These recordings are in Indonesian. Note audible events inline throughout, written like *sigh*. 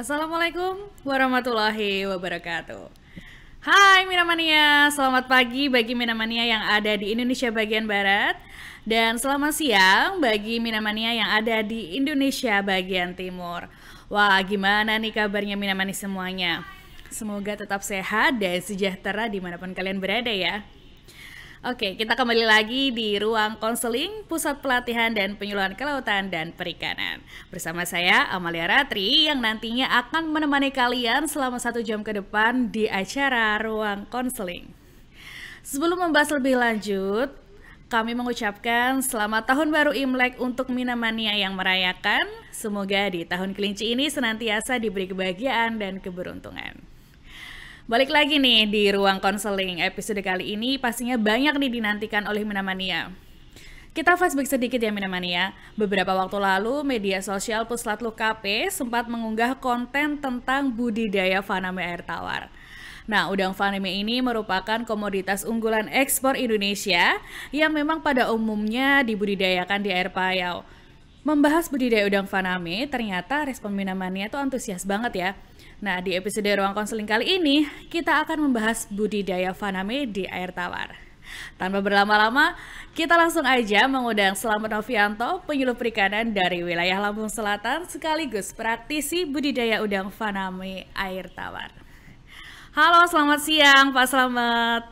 Assalamualaikum warahmatullahi wabarakatuh. Hai Minamania, selamat pagi bagi Minamania yang ada di Indonesia bagian barat dan selamat siang bagi Minamania yang ada di Indonesia bagian timur. Wah, gimana nih kabarnya Minamani semuanya? Semoga tetap sehat dan sejahtera dimanapun kalian berada ya. Oke, kita kembali lagi di ruang konseling Pusat Pelatihan dan Penyuluhan Kelautan dan Perikanan. Bersama saya Amalia Ratri yang nantinya akan menemani kalian selama satu jam ke depan di acara ruang konseling. Sebelum membahas lebih lanjut, kami mengucapkan selamat tahun baru Imlek untuk Minamania yang merayakan. Semoga di tahun kelinci ini senantiasa diberi kebahagiaan dan keberuntungan. Balik lagi nih di Ruang Konseling episode kali ini pastinya banyak nih dinantikan oleh Minamania. Kita flashback sedikit ya Minamania. Beberapa waktu lalu, media sosial Puslatlu KP sempat mengunggah konten tentang budidaya faname air tawar. Nah, udang faname ini merupakan komoditas unggulan ekspor Indonesia yang memang pada umumnya dibudidayakan di air payau. Membahas budidaya udang faname, ternyata respon Minamania tuh antusias banget ya. Nah, di episode Ruang Konseling kali ini, kita akan membahas budidaya faname di air tawar. Tanpa berlama-lama, kita langsung aja mengundang Selamat Novianto, penyuluh perikanan dari wilayah Lampung Selatan sekaligus praktisi budidaya udang faname air tawar. Halo, selamat siang Pak Selamat.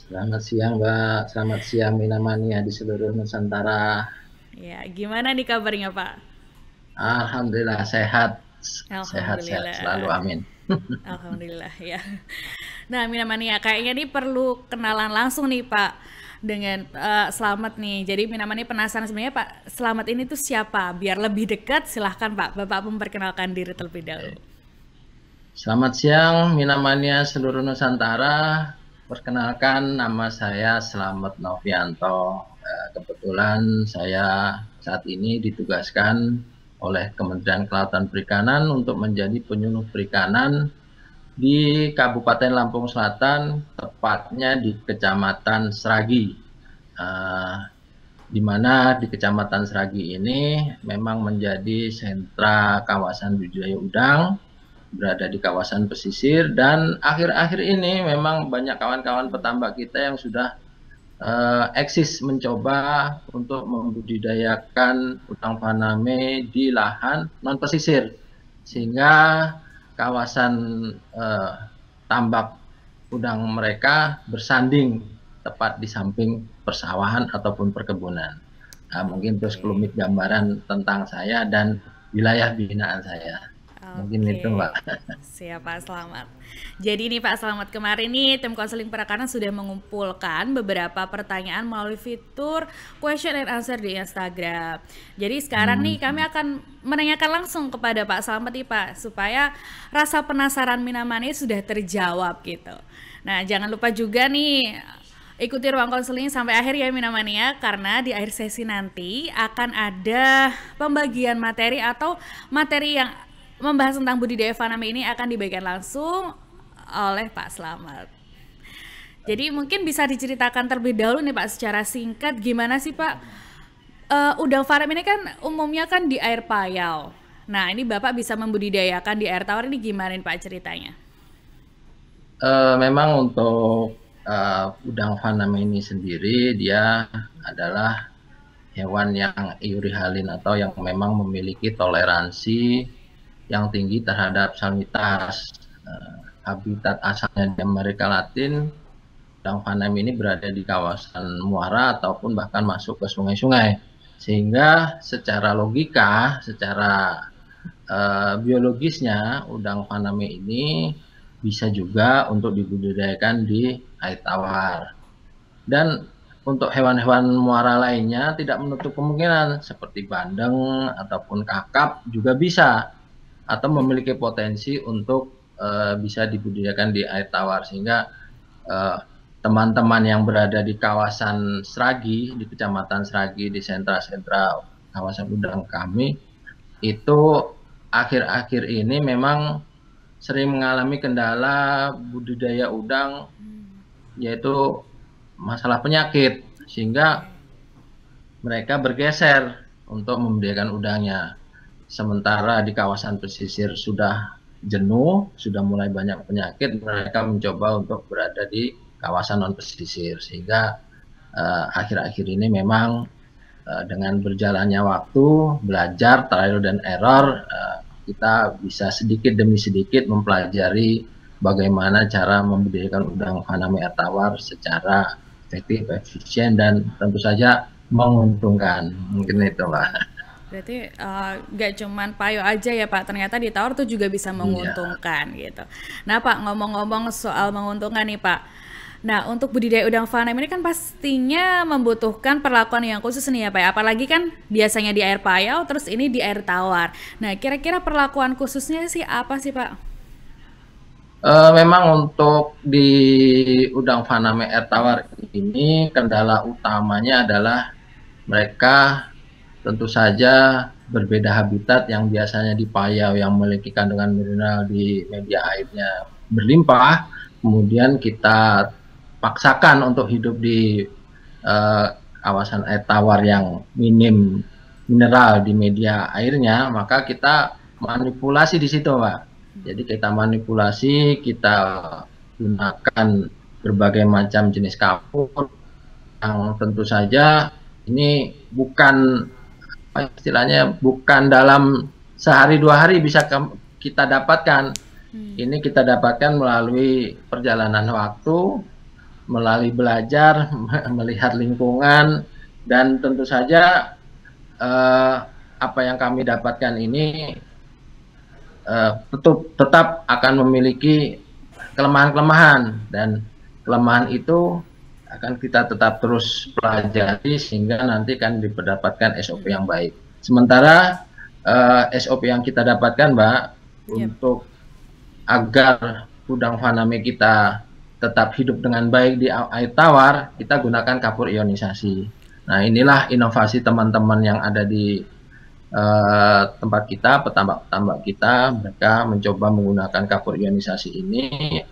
Selamat siang Mbak, selamat siang Minamania di seluruh Nusantara. Ya, gimana nih kabarnya Pak? Alhamdulillah sehat. Sehat-sehat selalu, amin. *laughs* Alhamdulillah ya. Nah, Amin Amania, kayaknya ini perlu kenalan langsung nih Pak dengan uh, Selamat nih. Jadi Mina penasaran sebenarnya Pak Selamat ini tuh siapa? Biar lebih dekat silahkan Pak, Bapak memperkenalkan diri terlebih dahulu. Selamat siang minamania seluruh Nusantara. Perkenalkan nama saya Selamat Novianto. Eh, kebetulan saya saat ini ditugaskan oleh Kementerian Kelautan Perikanan untuk menjadi penyuluh perikanan di Kabupaten Lampung Selatan, tepatnya di Kecamatan Seragi. Uh, di mana di Kecamatan Seragi ini memang menjadi sentra kawasan budidaya udang, berada di kawasan pesisir, dan akhir-akhir ini memang banyak kawan-kawan petambak kita yang sudah uh, eh, eksis mencoba untuk membudidayakan udang faname di lahan non pesisir sehingga kawasan uh, tambak udang mereka bersanding tepat di samping persawahan ataupun perkebunan. Nah, mungkin terus kelumit gambaran tentang saya dan wilayah binaan saya. Mungkin itu Mbak. Siap Selamat. Jadi nih Pak Selamat kemarin nih tim konseling perakanan sudah mengumpulkan beberapa pertanyaan melalui fitur question and answer di Instagram. Jadi sekarang hmm. nih kami akan menanyakan langsung kepada Pak Selamat nih Pak supaya rasa penasaran Minamani sudah terjawab gitu. Nah jangan lupa juga nih ikuti ruang konseling sampai akhir ya Minamania ya. karena di akhir sesi nanti akan ada pembagian materi atau materi yang membahas tentang budidaya faname ini akan dibagikan langsung oleh Pak Slamet. Jadi mungkin bisa diceritakan terlebih dahulu nih Pak secara singkat gimana sih Pak uh, udang faname ini kan umumnya kan di air payau. Nah ini Bapak bisa membudidayakan di air tawar ini gimana nih Pak ceritanya? Uh, memang untuk uh, udang faname ini sendiri dia adalah hewan yang iurihalin atau yang memang memiliki toleransi yang tinggi terhadap salinitas. Uh, eh, habitat asalnya di Amerika Latin, dan Panam ini berada di kawasan muara ataupun bahkan masuk ke sungai-sungai. Sehingga secara logika, secara uh, biologisnya udang paname ini bisa juga untuk dibudidayakan di air tawar. Dan untuk hewan-hewan muara lainnya tidak menutup kemungkinan seperti bandeng ataupun kakap juga bisa atau memiliki potensi untuk uh, bisa dibudidayakan di air tawar sehingga eh, teman-teman yang berada di kawasan Seragi di kecamatan Seragi di sentra-sentra kawasan udang kami itu akhir-akhir ini memang sering mengalami kendala budidaya udang hmm. yaitu masalah penyakit sehingga mereka bergeser untuk membudidayakan udangnya Sementara di kawasan pesisir sudah jenuh, sudah mulai banyak penyakit, mereka mencoba untuk berada di kawasan non pesisir sehingga eh, akhir-akhir uh, ini memang uh, dengan berjalannya waktu belajar trial dan error uh, kita bisa sedikit demi sedikit mempelajari bagaimana cara membudidayakan udang faname tawar secara efektif, efisien dan tentu saja menguntungkan mungkin itu lah. Berarti uh, eh, gak cuman payo aja ya Pak, ternyata di tower tuh juga bisa iya. menguntungkan yeah. gitu. Nah Pak, ngomong-ngomong soal menguntungkan nih Pak. Nah untuk budidaya udang fanam ini kan pastinya membutuhkan perlakuan yang khusus nih ya Pak. Ya. Apalagi kan biasanya di air payau, terus ini di air tawar. Nah kira-kira perlakuan khususnya sih apa sih Pak? Uh, memang untuk di udang faname air tawar ini kendala utamanya adalah mereka tentu saja berbeda habitat yang biasanya di payau yang memiliki kandungan mineral di media airnya berlimpah, kemudian kita paksakan untuk hidup di uh, kawasan air tawar yang minim mineral di media airnya, maka kita manipulasi di situ, Pak. Jadi kita manipulasi, kita gunakan berbagai macam jenis kapur yang tentu saja ini bukan istilahnya bukan dalam sehari dua hari bisa ke, kita dapatkan. Hmm. Ini kita dapatkan melalui perjalanan waktu, melalui belajar, *laughs* melihat lingkungan, dan tentu saja eh, apa yang kami dapatkan ini eh, tetap tetap akan memiliki kelemahan-kelemahan dan kelemahan itu akan kita tetap terus pelajari sehingga nanti kan diperdapatkan SOP yang baik. Sementara uh, eh, SOP yang kita dapatkan, Mbak, yep. Iya. untuk agar udang faname kita tetap hidup dengan baik di air tawar, kita gunakan kapur ionisasi. Nah, inilah inovasi teman-teman yang ada di uh, tempat kita, petambak-petambak kita, mereka mencoba menggunakan kapur ionisasi ini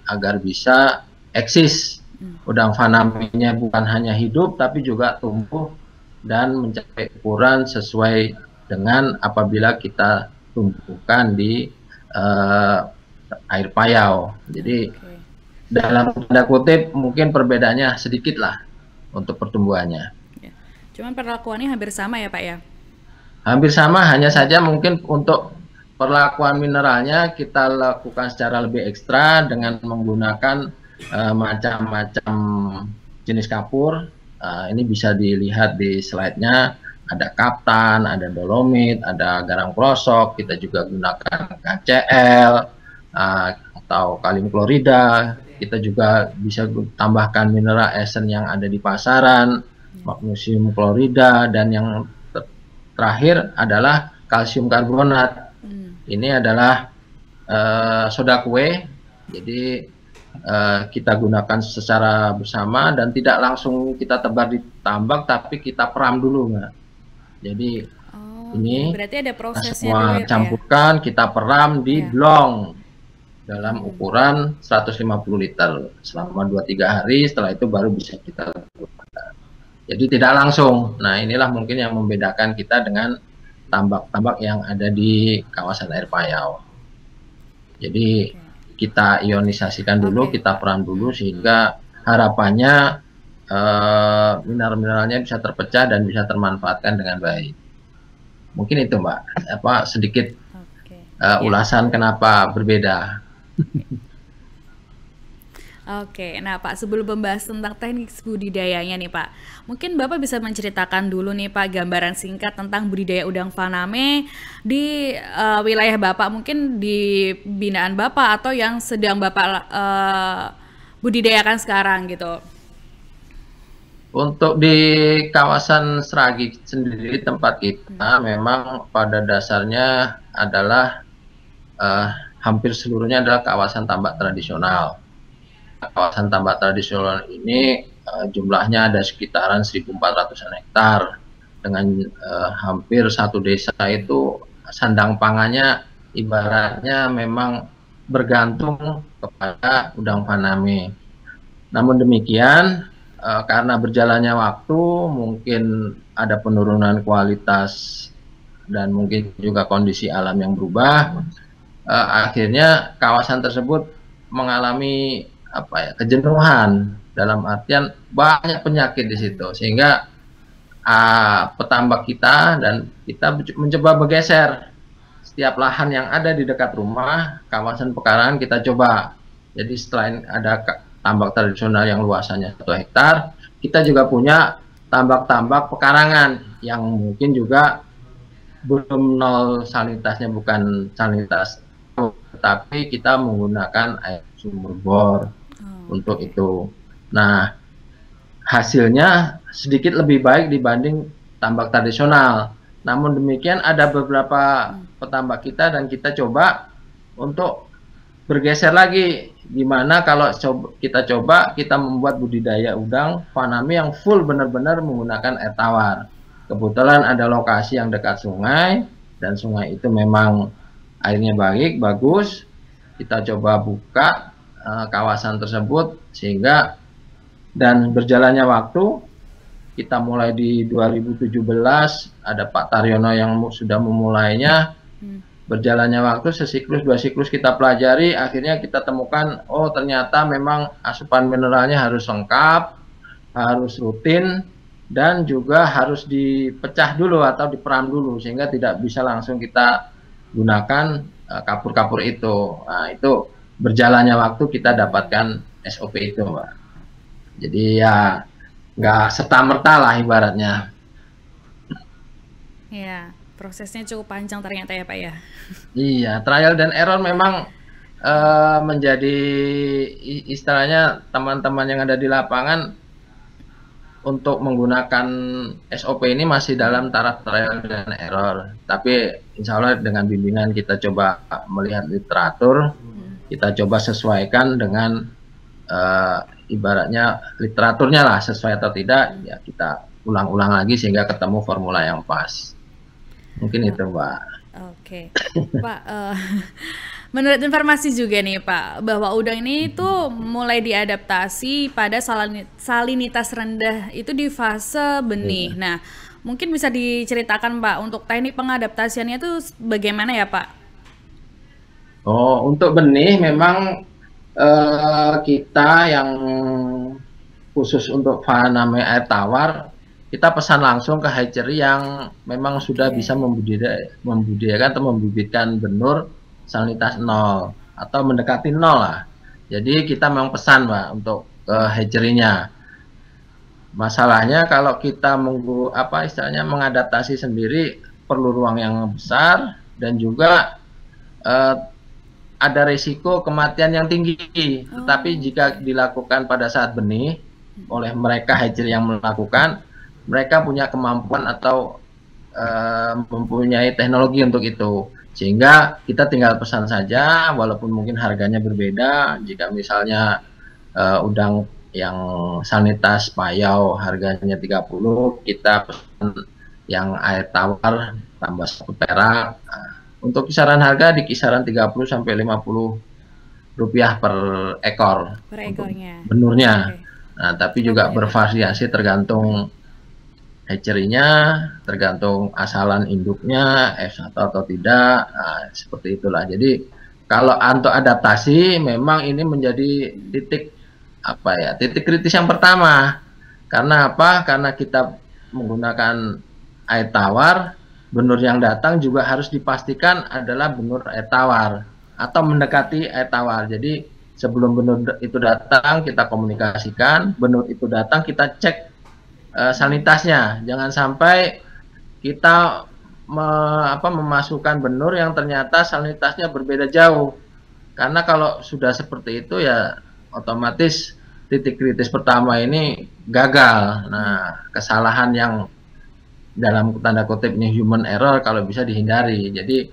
agar bisa eksis Udang fanaminya bukan hanya hidup tapi juga tumbuh dan mencapai ukuran sesuai dengan apabila kita tumbuhkan di uh, air payau. Jadi okay. dalam tanda kutip mungkin perbedaannya sedikit lah untuk pertumbuhannya. Ya. Cuman perlakuannya hampir sama ya Pak ya? Hampir sama, hanya saja mungkin untuk perlakuan mineralnya kita lakukan secara lebih ekstra dengan menggunakan macam eh, macam-macam jenis kapur. Uh, ini bisa dilihat di slide-nya ada kaptan, ada dolomit, ada garam krosok, kita juga gunakan KCL uh, eh, atau kalium klorida, kita juga bisa tambahkan mineral esen yang ada di pasaran, magnesium klorida dan yang ter terakhir adalah kalsium karbonat. Hmm. Ini adalah uh, soda kue. Jadi Eh, kita gunakan secara bersama dan tidak langsung kita tebar di tambak tapi kita peram dulu nggak jadi oh, ini berarti ada prosesnya semua ya, ya? campurkan ya? kita peram di ya. blong dalam hmm. ukuran 150 liter selama 2-3 hari setelah itu baru bisa kita gunakan jadi tidak langsung nah inilah mungkin yang membedakan kita dengan tambak-tambak yang ada di kawasan air payau jadi okay kita ionisasikan dulu, okay. kita peran dulu sehingga harapannya uh, mineral-mineralnya bisa terpecah dan bisa termanfaatkan dengan baik. Mungkin itu Mbak, apa sedikit okay. uh, eh, ulasan yeah. kenapa berbeda. Oke, nah Pak sebelum membahas tentang teknik budidayanya nih Pak, mungkin Bapak bisa menceritakan dulu nih Pak gambaran singkat tentang budidaya udang faname di uh, wilayah Bapak, mungkin di binaan Bapak atau yang sedang Bapak uh, budidayakan sekarang gitu. Untuk di kawasan Seragi sendiri tempat kita hmm. memang pada dasarnya adalah uh, hampir seluruhnya adalah kawasan tambak tradisional kawasan tambak tradisional ini uh, jumlahnya ada sekitaran 1.400 hektar dengan uh, hampir satu desa itu sandang pangannya ibaratnya memang bergantung kepada udang paname. Namun demikian uh, karena berjalannya waktu mungkin ada penurunan kualitas dan mungkin juga kondisi alam yang berubah uh, akhirnya kawasan tersebut mengalami apa ya kejenuhan dalam artian banyak penyakit di situ sehingga uh, petambak kita dan kita mencoba bergeser setiap lahan yang ada di dekat rumah kawasan pekarangan kita coba jadi selain ada tambak tradisional yang luasannya satu hektar kita juga punya tambak-tambak pekarangan yang mungkin juga belum nol salinitasnya bukan salinitas tapi kita menggunakan air sumur bor untuk itu. Nah, hasilnya sedikit lebih baik dibanding tambak tradisional. Namun demikian ada beberapa petambak kita dan kita coba untuk bergeser lagi gimana kalau coba, kita coba kita membuat budidaya udang panami yang full benar-benar menggunakan air tawar. Kebetulan ada lokasi yang dekat sungai dan sungai itu memang airnya baik, bagus. Kita coba buka Eh, kawasan tersebut sehingga dan berjalannya waktu kita mulai di 2017 ada Pak Taryono yang sudah memulainya hmm. berjalannya waktu sesiklus dua siklus kita pelajari akhirnya kita temukan oh ternyata memang asupan mineralnya harus lengkap harus rutin dan juga harus dipecah dulu atau diperam dulu sehingga tidak bisa langsung kita gunakan eh, kapur-kapur itu nah itu berjalannya waktu kita dapatkan SOP itu, Pak. Jadi ya nggak serta merta lah ibaratnya. Ya, prosesnya cukup panjang ternyata ya Pak ya. Iya, trial dan error memang uh, menjadi istilahnya teman-teman yang ada di lapangan untuk menggunakan SOP ini masih dalam taraf trial dan error. Tapi insya Allah dengan bimbingan kita coba melihat literatur, hmm kita coba sesuaikan dengan uh, ibaratnya literaturnya lah sesuai atau tidak ya kita ulang-ulang lagi sehingga ketemu formula yang pas mungkin itu mbak oke okay. pak uh, *laughs* menurut informasi juga nih pak bahwa udang ini itu mulai diadaptasi pada salinitas rendah itu di fase benih yeah. nah mungkin bisa diceritakan pak untuk teknik pengadaptasiannya itu bagaimana ya pak Oh, untuk benih memang uh, kita yang khusus untuk faname air tawar, kita pesan langsung ke hatchery yang memang sudah bisa membudidayakan, membudidayakan atau membibitkan benur salinitas nol atau mendekati nol lah. Jadi kita memang pesan Pak untuk eh, hatchery-nya. Masalahnya kalau kita menggu apa istilahnya mengadaptasi sendiri perlu ruang yang besar dan juga uh, ada resiko kematian yang tinggi. Oh. Tetapi jika dilakukan pada saat benih oleh mereka hajir yang melakukan, mereka punya kemampuan atau uh, mempunyai teknologi untuk itu. Sehingga kita tinggal pesan saja, walaupun mungkin harganya berbeda. Jika misalnya uh, udang yang sanitas payau harganya 30, kita pesan yang air tawar tambah satu perak eh, untuk kisaran harga di kisaran 30 sampai 50 rupiah per ekor. Per ekornya. Benurnya. Okay. Nah, tapi juga okay. bervariasi tergantung hatchery-nya, tergantung asalan induknya F1 atau tidak. Nah, seperti itulah. Jadi kalau anto adaptasi memang ini menjadi titik apa ya? Titik kritis yang pertama. Karena apa? Karena kita menggunakan air tawar benur yang datang juga harus dipastikan adalah benur air tawar atau mendekati air tawar. Jadi sebelum benur itu datang kita komunikasikan, benur itu datang kita cek uh, sanitasnya. Jangan sampai kita me, apa, memasukkan benur yang ternyata salinitasnya berbeda jauh. Karena kalau sudah seperti itu ya otomatis titik kritis pertama ini gagal. Nah, kesalahan yang dalam tanda kutipnya human error kalau bisa dihindari. Jadi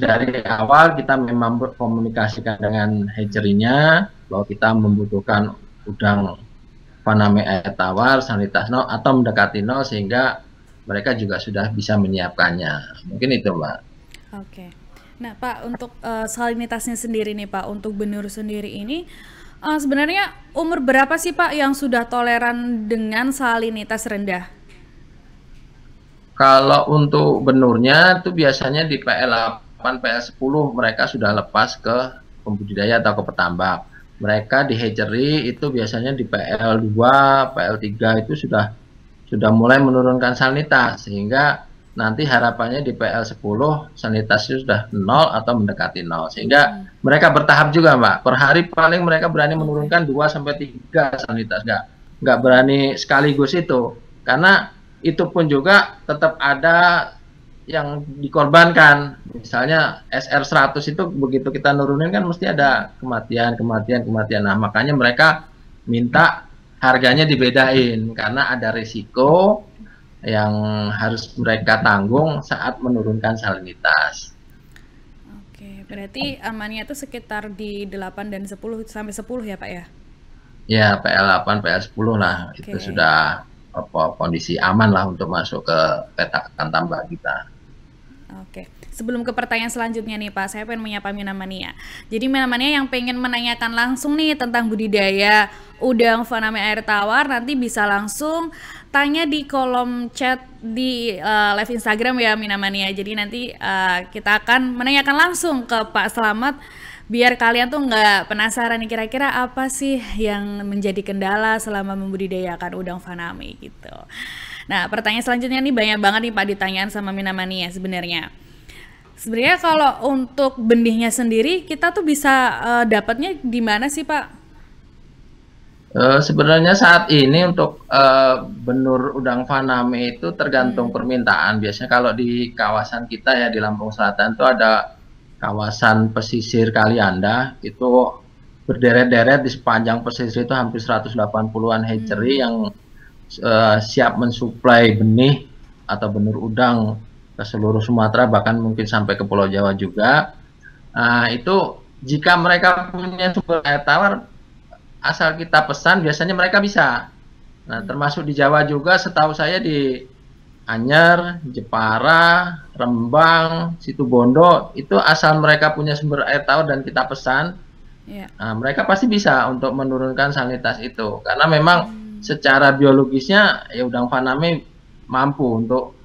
dari awal kita memang berkomunikasikan dengan hatchery bahwa kita membutuhkan udang paname air tawar, sanitas nol atau mendekati nol sehingga mereka juga sudah bisa menyiapkannya. Mungkin itu, Mbak. Oke. Okay. Nah, Pak, untuk uh, salinitasnya sendiri nih, Pak, untuk benur sendiri ini uh, sebenarnya umur berapa sih, Pak, yang sudah toleran dengan salinitas rendah? Kalau untuk benurnya itu biasanya di PL8, PL10 mereka sudah lepas ke pembudidaya atau ke petambak. Mereka di hatchery itu biasanya di PL2, PL3 itu sudah sudah mulai menurunkan salinitas sehingga nanti harapannya di PL10 sanitasnya sudah nol atau mendekati nol sehingga hmm. mereka bertahap juga Mbak. Per hari paling mereka berani menurunkan 2 sampai 3 sanitas enggak enggak berani sekaligus itu karena itu pun juga tetap ada yang dikorbankan. Misalnya SR100 itu begitu kita nurunin kan mesti ada kematian, kematian, kematian. Nah, makanya mereka minta harganya dibedain karena ada risiko yang harus mereka tanggung saat menurunkan salinitas. Oke, berarti amannya itu sekitar di 8 dan 10 sampai 10 ya, Pak ya? Ya, PL8, PL10 lah. Oke. Itu sudah apa kondisi aman lah untuk masuk ke petakan tambah kita. Oke, sebelum ke pertanyaan selanjutnya nih Pak, saya pengen menyapa Mania. Jadi Minamania yang pengen menanyakan langsung nih tentang budidaya udang faname air tawar, nanti bisa langsung tanya di kolom chat di uh, live Instagram ya Mania. Jadi nanti uh, kita akan menanyakan langsung ke Pak Selamat biar kalian tuh nggak penasaran kira-kira apa sih yang menjadi kendala selama membudidayakan udang faname gitu. Nah, pertanyaan selanjutnya nih banyak banget nih Pak ditanyaan sama Minamania sebenarnya. Sebenarnya kalau untuk benihnya sendiri kita tuh bisa uh, dapatnya di mana sih Pak? Uh, sebenarnya saat ini untuk uh, benur udang faname itu tergantung hmm. permintaan. Biasanya kalau di kawasan kita ya di Lampung Selatan itu ada kawasan pesisir Kalianda itu berderet-deret di sepanjang pesisir itu hampir 180-an hatchery hmm. yang uh, siap mensuplai benih atau benur udang ke seluruh Sumatera bahkan mungkin sampai ke Pulau Jawa juga. Nah, itu jika mereka punya sumber air tawar asal kita pesan biasanya mereka bisa. Nah, termasuk di Jawa juga setahu saya di Anyar, Jepara, Rembang, Situbondo itu asal mereka punya sumber air tawar dan kita pesan, yeah. nah, mereka pasti bisa untuk menurunkan salinitas itu karena memang hmm. secara biologisnya ya udang faname mampu untuk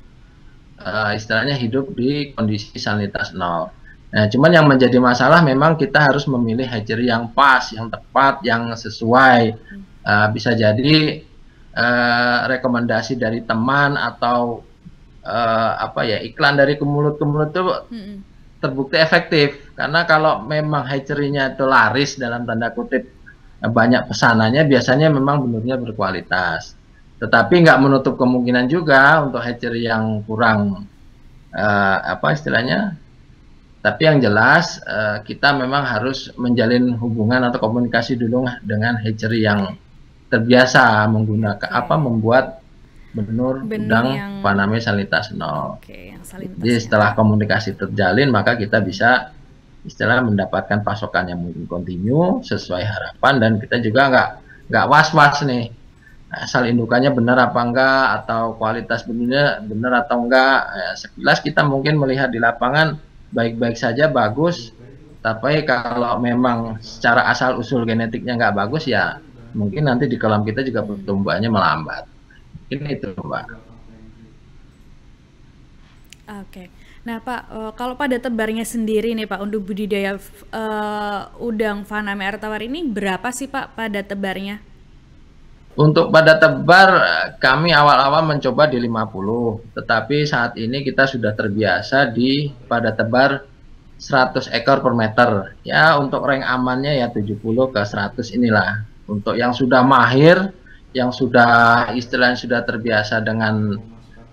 uh, istilahnya hidup di kondisi salinitas nol. Nah, cuman yang menjadi masalah memang kita harus memilih hatchery yang pas, yang tepat, yang sesuai. Hmm. Uh, bisa jadi Eh, rekomendasi dari teman atau uh, apa ya iklan dari kemulut mulut ke mulut itu terbukti efektif karena kalau memang hatchery-nya itu laris dalam tanda kutip eh, banyak pesanannya biasanya memang benarnya berkualitas tetapi nggak menutup kemungkinan juga untuk hatchery yang kurang uh, apa istilahnya tapi yang jelas uh, kita memang harus menjalin hubungan atau komunikasi dulu dengan hatchery yang terbiasa menggunakan hmm. apa membuat benur, benur udang yang... paname salitas nol. Oke, yang Jadi ya. setelah komunikasi terjalin maka kita bisa istilah mendapatkan pasokan yang mungkin kontinu sesuai harapan dan kita juga nggak nggak was-was nih nah, asal indukannya benar apa enggak atau kualitas benurnya benar atau enggak ya, sekilas kita mungkin melihat di lapangan baik-baik saja bagus tapi kalau memang secara asal usul genetiknya nggak bagus ya mungkin nanti di kolam kita juga pertumbuhannya melambat. Ini itu, Pak. Oke. Nah, Pak, eh, kalau pada tebarnya sendiri nih, Pak, untuk budidaya uh, udang faname air tawar ini berapa sih, Pak, pada tebarnya? Untuk pada tebar kami awal-awal mencoba di 50, tetapi saat ini kita sudah terbiasa di pada tebar 100 ekor per meter. Ya, untuk rank amannya ya 70 ke 100 inilah. Untuk yang sudah mahir, yang sudah istilahnya sudah terbiasa dengan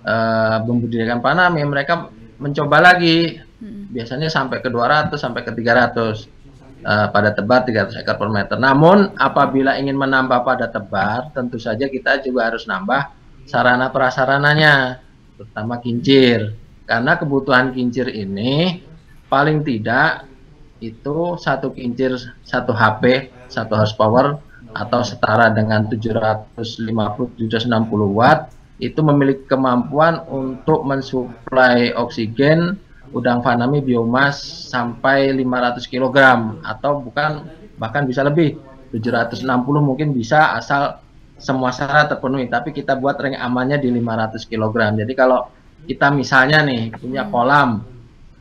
uh, eh, membudidayakan panami, mereka mencoba lagi. Hmm. Biasanya sampai ke 200 sampai ke 300 uh, eh, pada tebar 300 ekor per meter. Namun apabila ingin menambah pada tebar, tentu saja kita juga harus nambah sarana prasarananya, terutama kincir. Karena kebutuhan kincir ini paling tidak itu satu kincir satu HP satu horsepower atau setara dengan 750-760 watt itu memiliki kemampuan untuk mensuplai oksigen udang fanami biomas sampai 500 kg atau bukan bahkan bisa lebih 760 mungkin bisa asal semua syarat terpenuhi tapi kita buat ring amannya di 500 kg jadi kalau kita misalnya nih punya hmm. kolam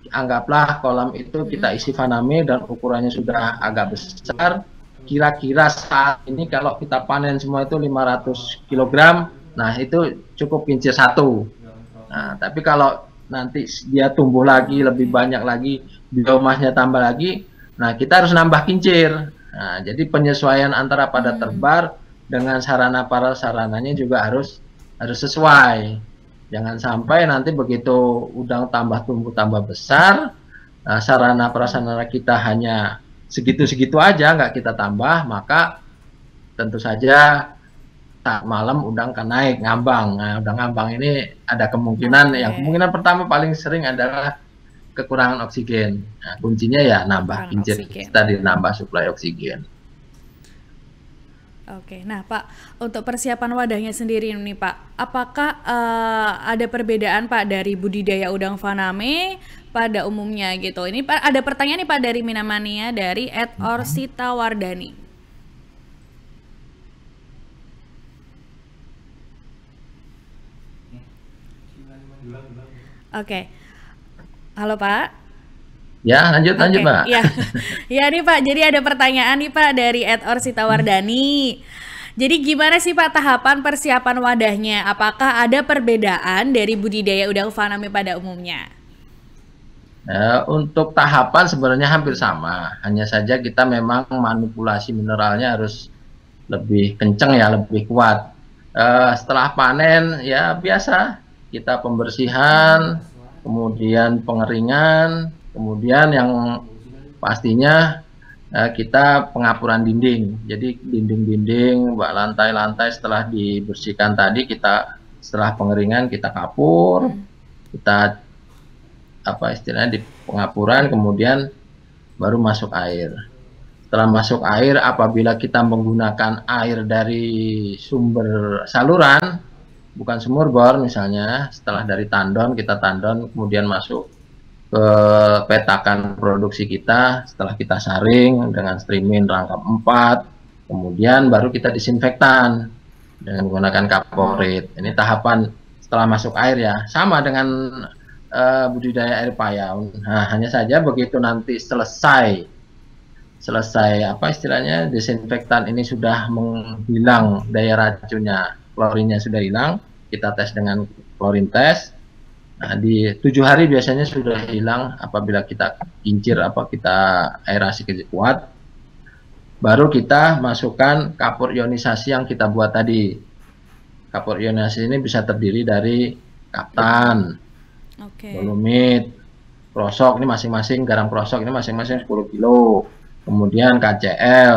anggaplah kolam itu kita isi fanami dan ukurannya sudah agak besar kira-kira saat ini kalau kita panen semua itu 500 kg, nah itu cukup kincir satu. Nah, tapi kalau nanti dia tumbuh lagi lebih banyak lagi biomasnya tambah lagi, nah kita harus nambah kincir. Nah, jadi penyesuaian antara pada hmm. terbar dengan sarana para sarananya juga harus harus sesuai. Jangan sampai nanti begitu udang tambah tumbuh tambah besar, nah, sarana prasarana kita hanya segitu-segitu aja nggak kita tambah maka tentu saja tak malam udang akan naik ngambang nah, udang ngambang ini ada kemungkinan okay. yang kemungkinan pertama paling sering adalah kekurangan oksigen nah, kuncinya ya nambah kincir tadi nambah suplai oksigen Oke, nah Pak, untuk persiapan wadahnya sendiri ini Pak, apakah uh, ada perbedaan Pak dari budidaya udang faname pada umumnya gitu. Ini ada pertanyaan nih Pak dari Minamania dari Ed mhm. Orsita Wardani. Oke. Okay. Halo Pak. Ya, lanjut okay. lanjut, Pak. Ya. *laughs* ya nih Pak, jadi ada pertanyaan nih Pak dari Ed Orsita Wardani. Jadi gimana sih Pak tahapan persiapan wadahnya? Apakah ada perbedaan dari budidaya udang faname pada umumnya? Nah, untuk tahapan sebenarnya hampir sama, hanya saja kita memang manipulasi mineralnya harus lebih kenceng ya, lebih kuat. Uh, setelah panen ya biasa kita pembersihan, kemudian pengeringan, kemudian yang pastinya uh, kita pengapuran dinding. Jadi dinding-dinding, lantai-lantai setelah dibersihkan tadi kita setelah pengeringan kita kapur, hmm. kita apa istilahnya di pengapuran kemudian baru masuk air. Setelah masuk air apabila kita menggunakan air dari sumber saluran bukan sumur bor misalnya setelah dari tandon kita tandon kemudian masuk ke petakan produksi kita setelah kita saring dengan streaming rangkap 4 kemudian baru kita disinfektan dengan menggunakan kaporit ini tahapan setelah masuk air ya sama dengan uh, budidaya air payau. Nah, hanya saja begitu nanti selesai selesai apa istilahnya desinfektan ini sudah menghilang daya racunnya, klorinnya sudah hilang, kita tes dengan klorin tes. Nah, di tujuh hari biasanya sudah hilang apabila kita kincir apa kita aerasi kuat. Baru kita masukkan kapur ionisasi yang kita buat tadi. Kapur ionisasi ini bisa terdiri dari kaptan, okay. dolomit krosok ini masing-masing garam krosok ini masing-masing 10 kilo kemudian KCL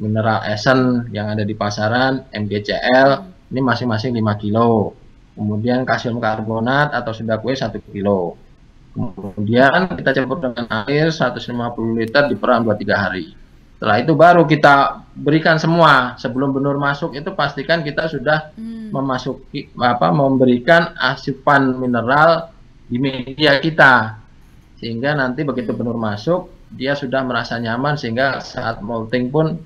mineral esen yang ada di pasaran MGCL hmm. ini masing-masing 5 kilo kemudian kalsium karbonat atau soda kue 1 kilo kemudian kita campur dengan air 150 liter diperam 2-3 hari setelah itu baru kita berikan semua sebelum benur masuk itu pastikan kita sudah hmm. memasuki apa memberikan asupan mineral di media kita sehingga nanti begitu benur hmm. masuk dia sudah merasa nyaman sehingga saat molting pun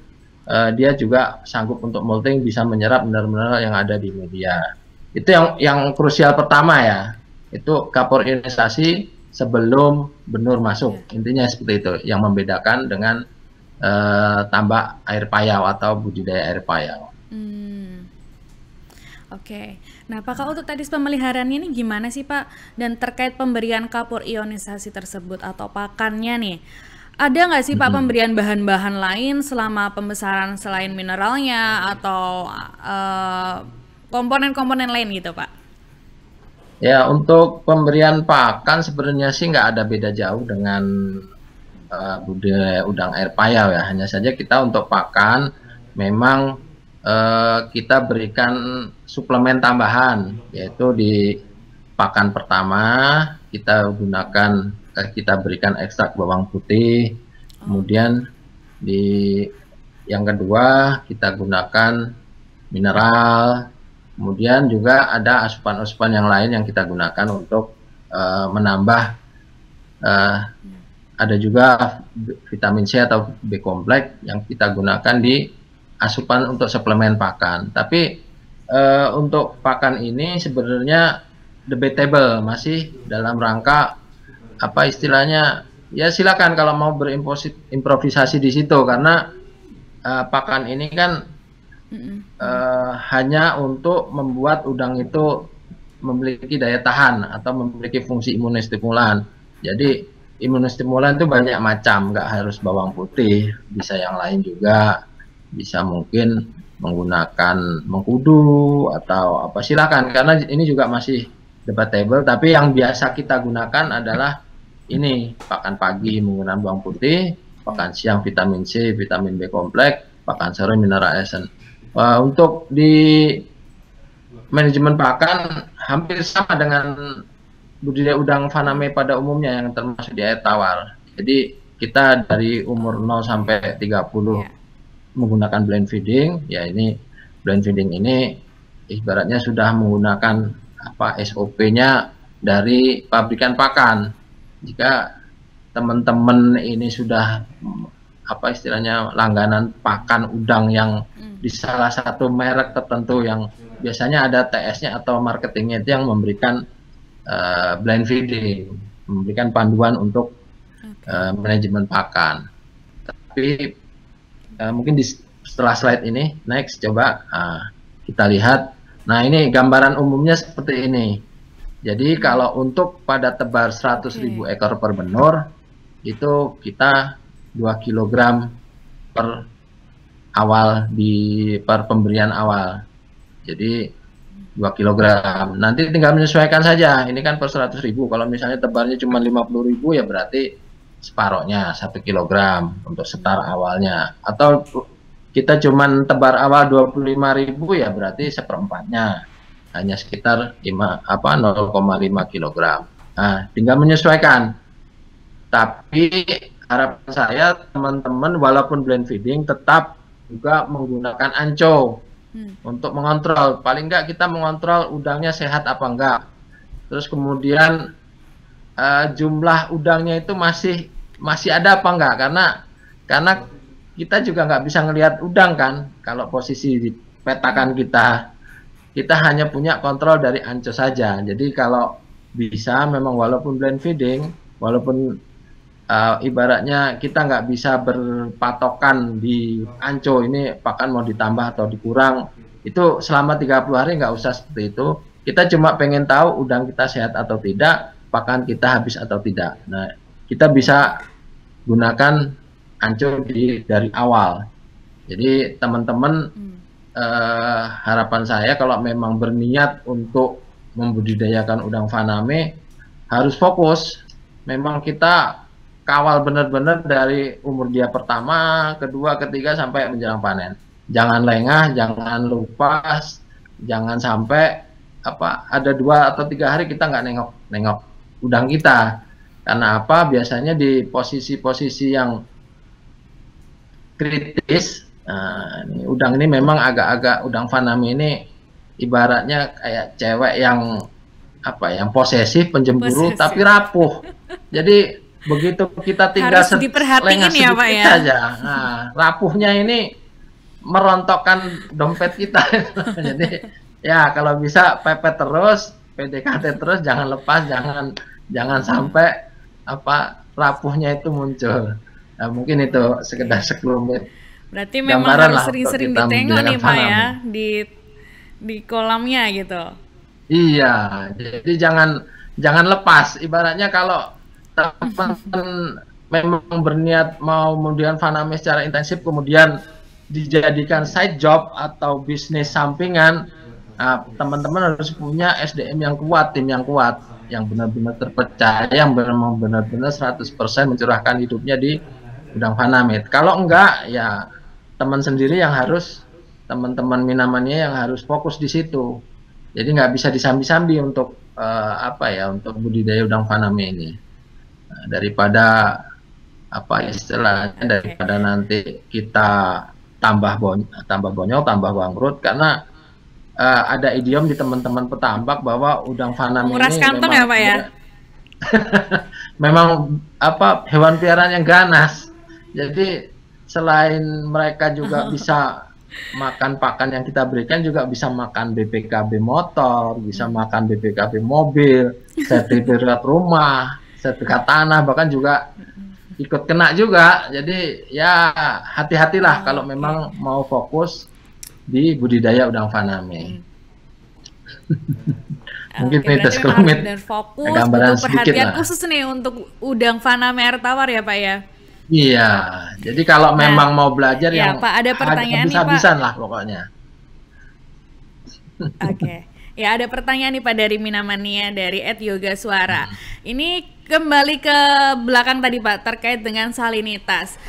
uh, dia juga sanggup untuk molting bisa menyerap benar-benar yang ada di media itu yang yang krusial pertama ya itu kapur ionisasi sebelum benur masuk ya. intinya seperti itu yang membedakan dengan uh, tambak air payau atau budidaya air payau. Hmm. Oke, okay. Nah, Pak untuk tadi pemeliharaannya ini gimana sih, Pak? Dan terkait pemberian kapur ionisasi tersebut atau pakannya nih, ada nggak sih, Pak, hmm. pemberian bahan-bahan lain selama pembesaran selain mineralnya atau eh, komponen-komponen uh, lain gitu, Pak? Ya, untuk pemberian pakan sebenarnya sih nggak ada beda jauh dengan uh, eh, budaya udang air payau ya. Hanya saja kita untuk pakan memang Eh, kita berikan suplemen tambahan yaitu di pakan pertama kita gunakan eh, kita berikan ekstrak bawang putih kemudian di yang kedua kita gunakan mineral kemudian juga ada asupan-asupan yang lain yang kita gunakan untuk uh, menambah uh, ada juga vitamin C atau B kompleks yang kita gunakan di asupan untuk suplemen pakan. Tapi eh, untuk pakan ini sebenarnya debatable masih dalam rangka apa istilahnya ya silakan kalau mau berimprovisasi di situ karena eh, pakan ini kan eh, hanya untuk membuat udang itu memiliki daya tahan atau memiliki fungsi imunostimulan. Jadi imunostimulan itu banyak macam, nggak harus bawang putih, bisa yang lain juga bisa mungkin menggunakan mengkudu atau apa silakan karena ini juga masih debatable tapi yang biasa kita gunakan adalah ini pakan pagi menggunakan bawang putih pakan siang vitamin C vitamin B kompleks pakan sore mineral esen uh, eh, untuk di manajemen pakan hampir sama dengan budidaya udang faname pada umumnya yang termasuk di air tawar jadi kita dari umur 0 sampai 30 puluh yeah menggunakan blind feeding ya ini blind feeding ini ibaratnya sudah menggunakan apa SOP-nya dari pabrikan pakan jika teman-teman ini sudah apa istilahnya langganan pakan udang yang hmm. di salah satu merek tertentu yang biasanya ada TS-nya atau marketingnya itu yang memberikan uh, blind feeding, memberikan panduan untuk uh, manajemen pakan. Tapi Eh, mungkin di setelah slide ini next coba uh, kita lihat nah ini gambaran umumnya seperti ini jadi kalau untuk pada tebar 100.000 okay. ekor per benur itu kita 2 kg per awal di per pemberian awal jadi 2 kg nanti tinggal menyesuaikan saja ini kan per 100.000 kalau misalnya tebarnya cuma 50.000 ya berarti separohnya satu kilogram untuk setar awalnya atau kita cuman tebar awal 25.000 ya berarti seperempatnya hanya sekitar 5 apa 0,5 kg. Nah, tinggal menyesuaikan. Tapi harapan saya teman-teman walaupun blend feeding tetap juga menggunakan anco hmm. untuk mengontrol paling enggak kita mengontrol udangnya sehat apa enggak. Terus kemudian uh, jumlah udangnya itu masih masih ada apa enggak karena karena kita juga nggak bisa ngelihat udang kan kalau posisi di petakan kita kita hanya punya kontrol dari anco saja jadi kalau bisa memang walaupun blind feeding walaupun uh, ibaratnya kita nggak bisa berpatokan di anco ini pakan mau ditambah atau dikurang itu selama 30 hari nggak usah seperti itu kita cuma pengen tahu udang kita sehat atau tidak pakan kita habis atau tidak. Nah, kita bisa gunakan ancur di dari awal. Jadi teman-teman hmm. eh, harapan saya kalau memang berniat untuk membudidayakan udang faname harus fokus. Memang kita kawal benar-benar dari umur dia pertama, kedua, ketiga sampai menjelang panen. Jangan lengah, jangan lupa, jangan sampai apa ada dua atau tiga hari kita nggak nengok nengok udang kita. Karena apa? Biasanya di posisi-posisi yang kritis, nah, ini udang ini memang agak-agak udang fanami ini ibaratnya kayak cewek yang apa? Yang posesif, penjemburu, posesif. tapi rapuh. Jadi begitu kita tinggal Harus diperhatiin ya Pak ya. Aja. Nah, rapuhnya ini merontokkan dompet kita. *laughs* Jadi ya kalau bisa pepet terus, PDKT terus, jangan lepas, jangan jangan sampai apa rapuhnya itu muncul. Nah, mungkin itu sekedar iya. sekelumit. Berarti Gambaran memang sering-sering ditengok nih Pak ya di di kolamnya gitu. Iya, jadi jangan jangan lepas. Ibaratnya kalau teman memang berniat mau kemudian faname secara intensif kemudian dijadikan side job atau bisnis sampingan nah, teman-teman nah, harus punya SDM yang kuat tim yang kuat yang benar-benar terpercaya, yang benar-benar 100% mencurahkan hidupnya di gudang Fanamit. Kalau enggak, ya teman sendiri yang harus, teman-teman minamannya yang harus fokus di situ. Jadi nggak bisa disambi-sambi untuk uh, apa ya, untuk budidaya udang Faname ini. Nah, daripada apa istilahnya daripada nanti kita tambah bon tambah bonyok tambah bangkrut karena uh, ada idiom di teman-teman petambak bahwa udang fanam Menguras ini kantong memang, ya, Pak ya. *laughs* memang apa hewan piaraan yang ganas. Jadi selain mereka juga oh. *laughs* bisa makan pakan yang kita berikan juga bisa makan BPKB motor, bisa makan BPKB mobil, sertifikat rumah, sertifikat tanah bahkan juga ikut kena juga. Jadi ya hati-hatilah oh, kalau memang mau fokus di budidaya udang faname. Hmm. *laughs* Mungkin okay, tes Dan fokus, gambaran butuh perhatian lah. khusus nih untuk udang faname air tawar ya Pak ya. Iya, jadi kalau nah, memang mau belajar ya, yang Pak ada pertanyaan nih Pak. lah pokoknya. *laughs* Oke. Okay. Ya ada pertanyaan nih Pak dari Minamania dari Ed Yoga Suara. Hmm. Ini kembali ke belakang tadi Pak terkait dengan salinitas.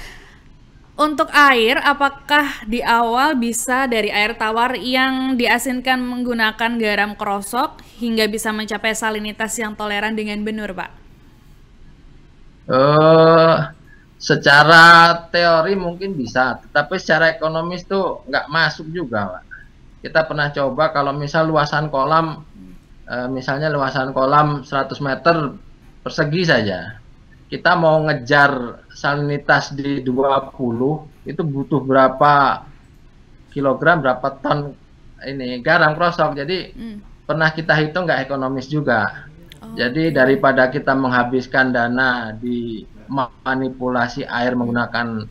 Untuk air, apakah di awal bisa dari air tawar yang diasinkan menggunakan garam krosok hingga bisa mencapai salinitas yang toleran dengan benur, Pak? Uh, secara teori mungkin bisa, tetapi secara ekonomis tuh nggak masuk juga, Pak. Kita pernah coba kalau misal luasan kolam, uh, misalnya luasan kolam 100 meter persegi saja, kita mau ngejar salinitas di 20 itu butuh berapa kilogram berapa ton ini garam krosok jadi hmm. pernah kita hitung nggak ekonomis juga oh. jadi iya. daripada kita menghabiskan dana di manipulasi air menggunakan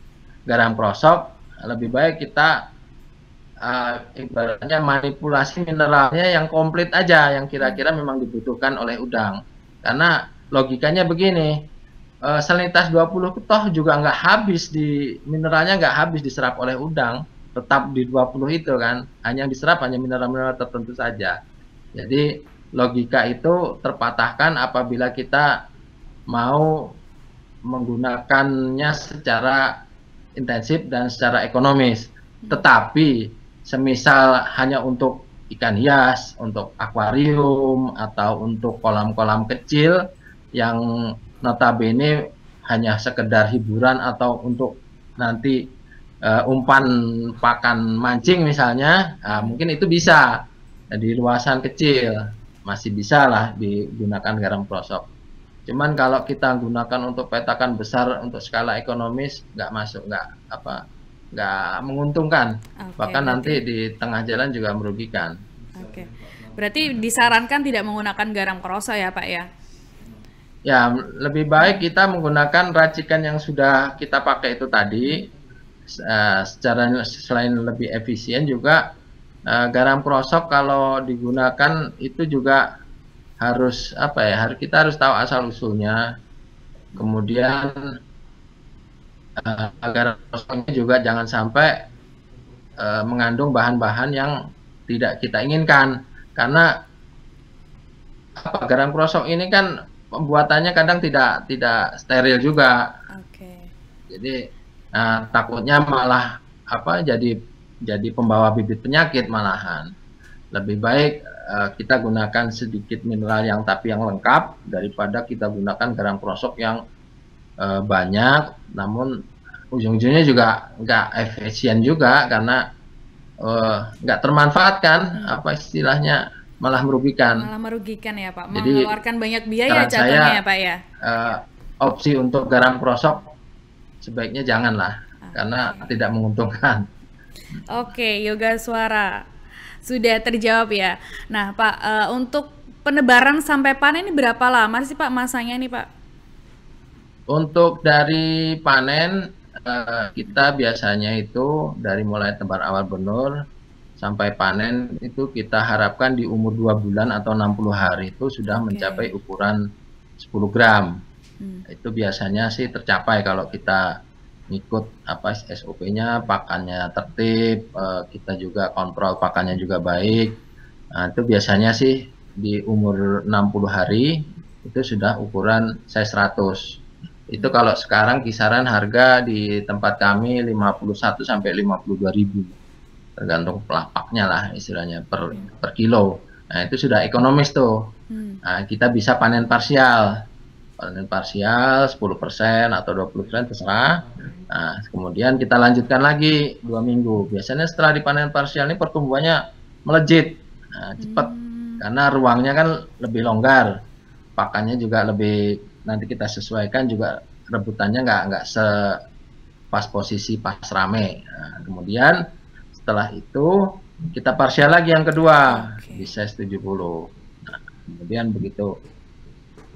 garam krosok lebih baik kita uh, ibaratnya manipulasi mineralnya yang komplit aja yang kira-kira memang dibutuhkan oleh udang karena logikanya begini Eh, Selintas 20 toh juga nggak habis di mineralnya nggak habis diserap oleh udang tetap di 20 itu kan hanya yang diserap hanya mineral-mineral tertentu saja jadi logika itu terpatahkan apabila kita mau menggunakannya secara intensif dan secara ekonomis tetapi semisal hanya untuk ikan hias untuk akuarium atau untuk kolam-kolam kecil yang notabene hanya sekedar hiburan atau untuk nanti uh, umpan pakan mancing misalnya nah, mungkin itu bisa di luasan kecil masih bisa lah digunakan garam prosop cuman kalau kita gunakan untuk petakan besar untuk skala ekonomis nggak masuk nggak apa nggak menguntungkan okay, bahkan okay. nanti di tengah jalan juga merugikan oke okay. berarti disarankan tidak menggunakan garam kroso ya pak ya Ya, lebih baik kita menggunakan racikan yang sudah kita pakai itu tadi. Uh, secara selain lebih efisien juga uh, garam prosok kalau digunakan itu juga harus apa ya? Harus kita harus tahu asal usulnya. Kemudian uh, garam prosoknya juga jangan sampai uh, mengandung bahan-bahan yang tidak kita inginkan karena apa garam krosok ini kan pembuatannya kadang tidak tidak steril juga. Okay. Jadi nah, takutnya malah apa jadi jadi pembawa bibit penyakit malahan. Lebih baik uh, kita gunakan sedikit mineral yang tapi yang lengkap daripada kita gunakan garam prosok yang uh, banyak namun ujung-ujungnya juga nggak efisien juga karena nggak uh, termanfaatkan hmm. apa istilahnya malah merugikan. Malah merugikan ya Pak, Jadi, mengeluarkan banyak biaya jatuhnya ya Pak ya. Uh, opsi untuk garam krosok sebaiknya janganlah ah, karena tidak menguntungkan. Oke, okay, yoga suara sudah terjawab ya. Nah Pak, uh, untuk penebaran sampai panen ini berapa lama sih Pak masanya nih Pak? Untuk dari panen eh, kita biasanya itu dari mulai tebar awal benur sampai panen itu kita harapkan di umur 2 bulan atau 60 hari itu sudah okay. mencapai ukuran 10 gram. Hmm. Itu biasanya sih tercapai kalau kita ngikut apa SOP-nya, pakannya tertib, eh, kita juga kontrol pakannya juga baik. Nah, itu biasanya sih di umur 60 hari itu sudah ukuran size 100. Itu hmm. kalau sekarang kisaran harga di tempat kami 51 sampai 52 ribu tergantung pelapaknya lah istilahnya per per kilo. Nah itu sudah ekonomis tuh. Hmm. Nah, kita bisa panen parsial, panen parsial 10% atau 20% terserah. Nah kemudian kita lanjutkan lagi dua minggu. Biasanya setelah dipanen parsial ini pertumbuhannya melejit, nah, cepat hmm. karena ruangnya kan lebih longgar, pakannya juga lebih nanti kita sesuaikan juga rebutannya nggak nggak se pas posisi pas rame. Nah, kemudian setelah itu kita parsial lagi yang kedua di size 70. Nah, kemudian begitu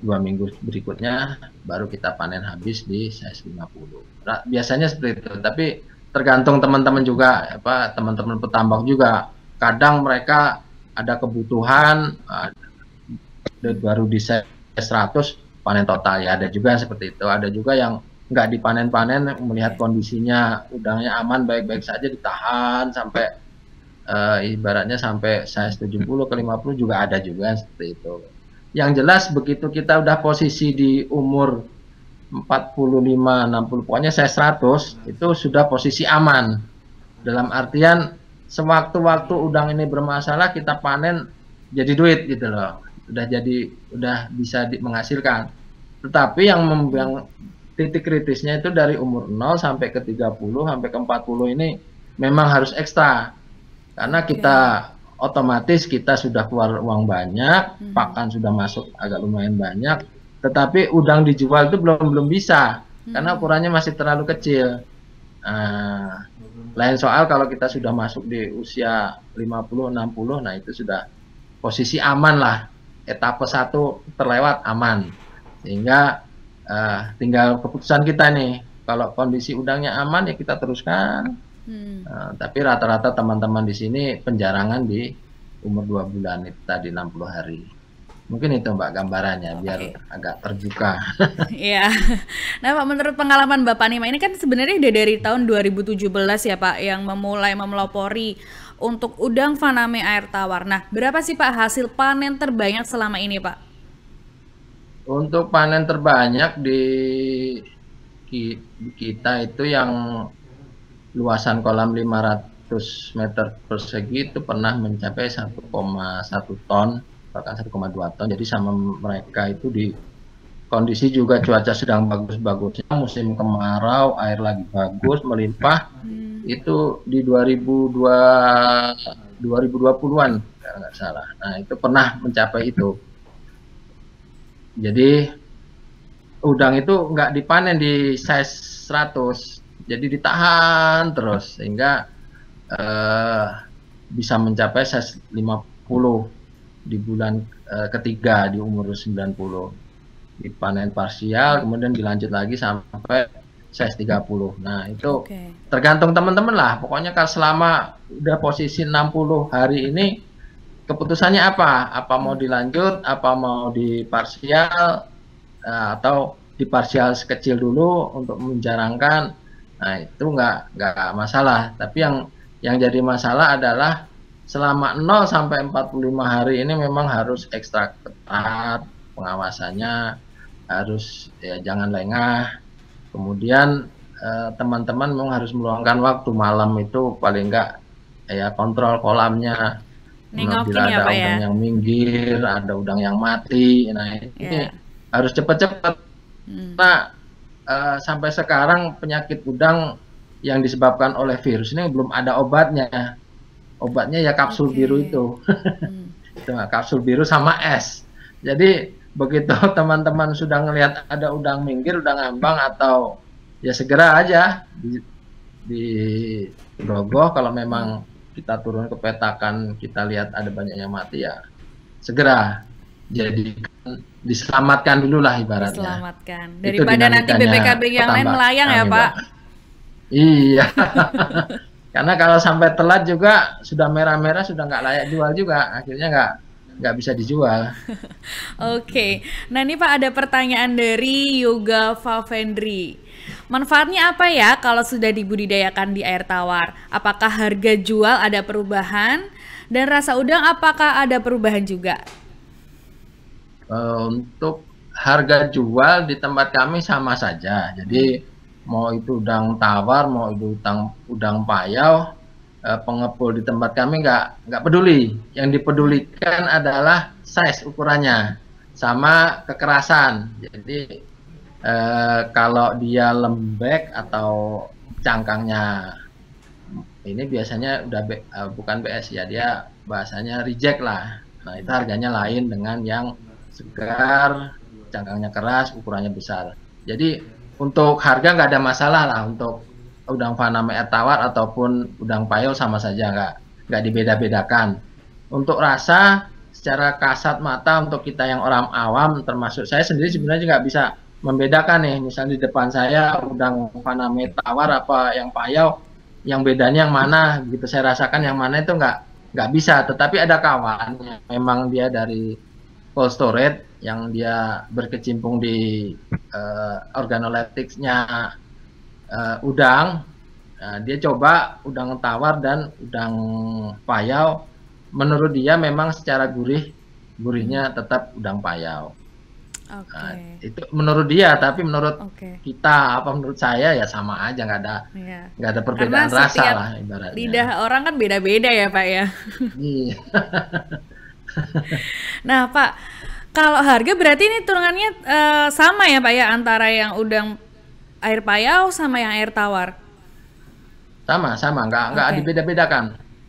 dua minggu berikutnya baru kita panen habis di size 50. Nah, biasanya seperti itu, tapi tergantung teman-teman juga apa teman-teman petambak juga. Kadang mereka ada kebutuhan uh, baru di size 100 panen total ya ada juga seperti itu, ada juga yang nggak dipanen-panen melihat iya. kondisinya udangnya aman baik-baik saja ditahan sampai uh, ibaratnya sampai saya 70 ke 50 juga ada juga seperti itu. Yang jelas begitu kita udah posisi di umur 45 60 pokoknya saya 100 itu sudah posisi aman. Dalam artian sewaktu-waktu udang ini bermasalah kita panen jadi duit gitu loh. Udah jadi udah bisa di, menghasilkan. Tetapi yang, yang titik kritisnya itu dari umur 0 sampai ke 30 sampai ke 40 ini memang harus ekstra. Karena kita okay. otomatis kita sudah keluar uang banyak, hmm. pakan sudah masuk agak lumayan banyak, tetapi udang dijual itu belum belum bisa hmm. karena ukurannya masih terlalu kecil. Nah, lain soal kalau kita sudah masuk di usia 50 60 nah itu sudah posisi aman lah. Etapa satu terlewat aman. Sehingga Nah, tinggal keputusan kita nih. Kalau kondisi udangnya aman ya kita teruskan. Hmm. Nah, tapi rata-rata teman-teman di sini penjarangan di umur dua bulan itu tadi 60 hari. Mungkin itu Mbak gambarannya biar agak terbuka. *laughs* Iya. nah, Pak menurut pengalaman Bapak Nima ini kan sebenarnya udah dari tahun 2017 ya, Pak, yang memulai memelopori untuk udang faname air tawar. Nah, berapa sih Pak hasil panen terbanyak selama ini, Pak? Untuk panen terbanyak di kita itu yang luasan kolam 500 meter persegi itu pernah mencapai 1,1 ton bahkan 1,2 ton jadi sama mereka itu di kondisi juga cuaca sedang bagus-bagusnya musim kemarau air lagi bagus melimpah hmm. itu di 2002 2020-an kalau nggak salah nah itu pernah mencapai itu jadi udang itu nggak dipanen di size 100, jadi ditahan terus sehingga uh, bisa mencapai size 50 di bulan uh, ketiga di umur 90. Dipanen parsial kemudian dilanjut lagi sampai size 30. Nah, itu okay. tergantung teman-teman lah. Pokoknya kalau selama udah posisi 60 hari ini keputusannya apa? Apa mau dilanjut, apa mau diparsial nah, atau diparsial sekecil dulu untuk menjarangkan? Nah, itu nggak nggak masalah. Tapi yang yang jadi masalah adalah selama 0 sampai 45 hari ini memang harus ekstra ketat pengawasannya harus ya jangan lengah. Kemudian eh, teman-teman eh, memang harus meluangkan waktu malam itu paling enggak ya kontrol kolamnya nengokin ya, ada Pak udang ya? yang minggir, ada udang yang mati. Nah, ini ya. harus cepat-cepat. Hmm. Nah, uh, sampai sekarang penyakit udang yang disebabkan oleh virus ini belum ada obatnya. Obatnya ya kapsul okay. biru itu. hmm. *laughs* kapsul biru sama es. Jadi begitu *laughs* teman-teman sudah melihat ada udang minggir, udang ambang atau ya segera aja di, di Rogoh kalau memang kita turun ke petakan, kita lihat ada banyak yang mati ya, segera jadi diselamatkan dulu lah ibaratnya. Diselamatkan daripada nanti BPKB yang lain melayang ya Pak. Iya. *laughs* Karena kalau sampai telat juga sudah merah-merah sudah nggak layak jual juga akhirnya nggak nggak bisa dijual. *laughs* Oke, okay. nah ini Pak ada pertanyaan dari Yoga Favendri. Manfaatnya apa ya kalau sudah dibudidayakan di air tawar? Apakah harga jual ada perubahan? Dan rasa udang apakah ada perubahan juga? Eh, untuk harga jual di tempat kami sama saja. Jadi mau itu udang tawar, mau itu udang udang payau, eh, pengepul di tempat kami nggak nggak peduli. Yang dipedulikan adalah size ukurannya sama kekerasan. Jadi Eh, kalau dia lembek atau cangkangnya ini biasanya udah be, uh, bukan BS ya dia bahasanya reject lah nah itu harganya lain dengan yang segar cangkangnya keras ukurannya besar jadi untuk harga nggak ada masalah lah untuk udang faname air tawar ataupun udang payol sama saja nggak nggak dibeda-bedakan untuk rasa secara kasat mata untuk kita yang orang awam termasuk saya sendiri sebenarnya nggak bisa membedakan nih misalnya di depan saya udang paname tawar apa yang payau yang bedanya yang mana gitu saya rasakan yang mana itu nggak nggak bisa tetapi ada kawan yang memang dia dari cold storage yang dia berkecimpung di uh, eh, organoleptiknya uh, eh, udang nah, dia coba udang tawar dan udang payau menurut dia memang secara gurih gurihnya tetap udang payau Okay. Nah, itu menurut dia, tapi menurut okay. kita apa menurut saya ya sama aja, nggak ada iya. nggak ada perbedaan Karena rasa lah ibaratnya. Lidah orang kan beda-beda ya pak ya. Iya. *laughs* nah pak, kalau harga berarti ini turunannya uh, sama ya pak ya antara yang udang air payau sama yang air tawar. Sama sama, nggak nggak okay. dibeda-bedakan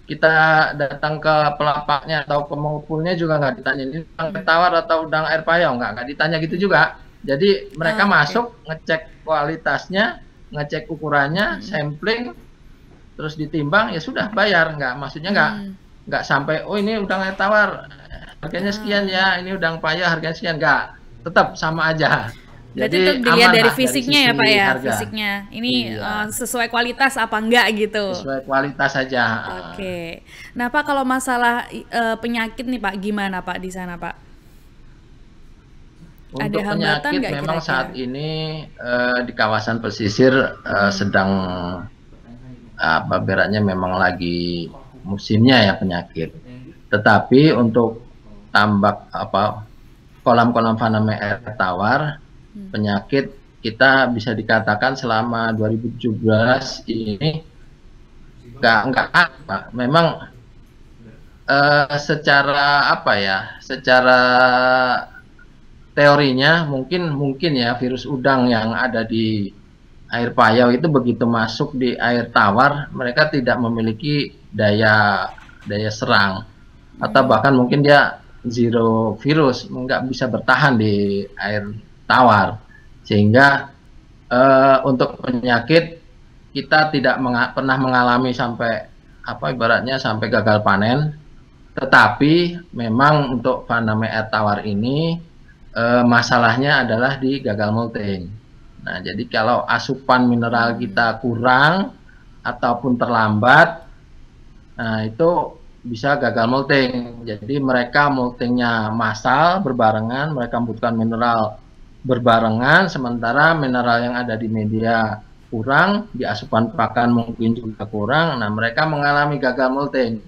kita datang ke pelapaknya atau ke pengumpulnya juga nggak ditanya ini udang tawar atau udang air payau nggak nggak ditanya gitu juga jadi mereka oh, masuk okay. ngecek kualitasnya ngecek ukurannya hmm. sampling terus ditimbang ya sudah bayar nggak maksudnya nggak hmm. nggak sampai oh ini udang air tawar harganya ah. sekian ya ini udang payau harganya sekian nggak tetap sama aja jadi itu dilihat dari fisiknya dari ya Pak ya, harga. fisiknya. Ini iya. uh, sesuai kualitas apa enggak gitu. Sesuai kualitas saja. Oke. Okay. Nah, Pak kalau masalah uh, penyakit nih Pak, gimana Pak di sana Pak? Untuk Ada penyakit gak, memang kira -kira? saat ini uh, di kawasan pesisir uh, hmm. sedang apa uh, beratnya memang lagi musimnya ya penyakit. Tetapi untuk tambak apa kolam-kolam faname air tawar Hmm. penyakit kita bisa dikatakan selama 2017 ini nggak nggak apa memang uh, secara apa ya secara teorinya mungkin mungkin ya virus udang yang ada di air payau itu begitu masuk di air tawar mereka tidak memiliki daya daya serang atau hmm. bahkan mungkin dia zero virus nggak bisa bertahan di air tawar. Sehingga uh, untuk penyakit kita tidak menga pernah mengalami sampai apa ibaratnya sampai gagal panen. Tetapi memang untuk paname air tawar ini uh, masalahnya adalah di gagal molting. Nah, jadi kalau asupan mineral kita kurang ataupun terlambat, nah itu bisa gagal molting. Jadi mereka moltingnya massal berbarengan, mereka membutuhkan mineral berbarengan sementara mineral yang ada di media kurang, di asupan pakan mungkin juga kurang. Nah, mereka mengalami gagal molting.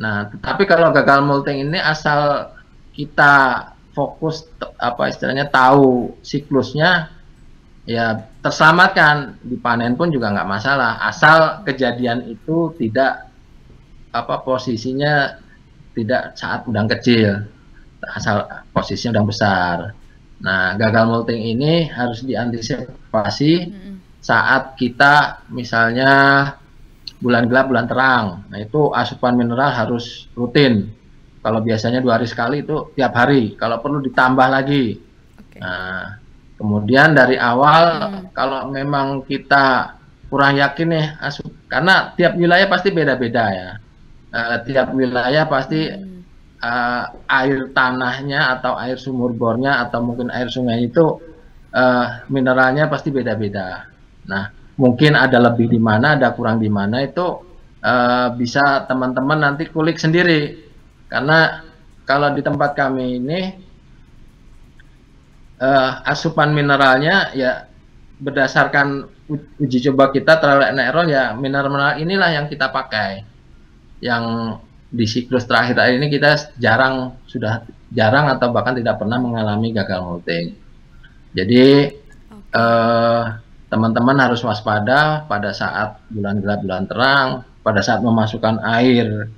Nah, tetapi kalau gagal molting ini asal kita fokus apa istilahnya tahu siklusnya ya terselamatkan dipanen pun juga nggak masalah asal kejadian itu tidak apa posisinya tidak saat udang kecil asal posisinya udang besar Nah, gagal molting ini harus diantisipasi saat kita misalnya bulan gelap, bulan terang. Nah, itu asupan mineral harus rutin. Kalau biasanya dua hari sekali itu tiap hari. Kalau perlu ditambah lagi. Okay. Nah, kemudian dari awal hmm. kalau memang kita kurang yakin nih asup karena tiap wilayah pasti beda-beda ya. Nah, tiap wilayah pasti uh, air tanahnya atau air sumur bornya atau mungkin air sungai itu uh, mineralnya pasti beda-beda. Nah, mungkin ada lebih di mana, ada kurang di mana itu uh, bisa teman-teman nanti kulik sendiri. Karena kalau di tempat kami ini uh, asupan mineralnya ya berdasarkan uji coba kita terhadap error ya mineral-mineral inilah yang kita pakai. Yang di siklus terakhir ini kita jarang sudah jarang atau bahkan tidak pernah mengalami gagal molting. Jadi eh, teman-teman eh, harus waspada pada saat bulan gelap bulan terang, pada saat memasukkan air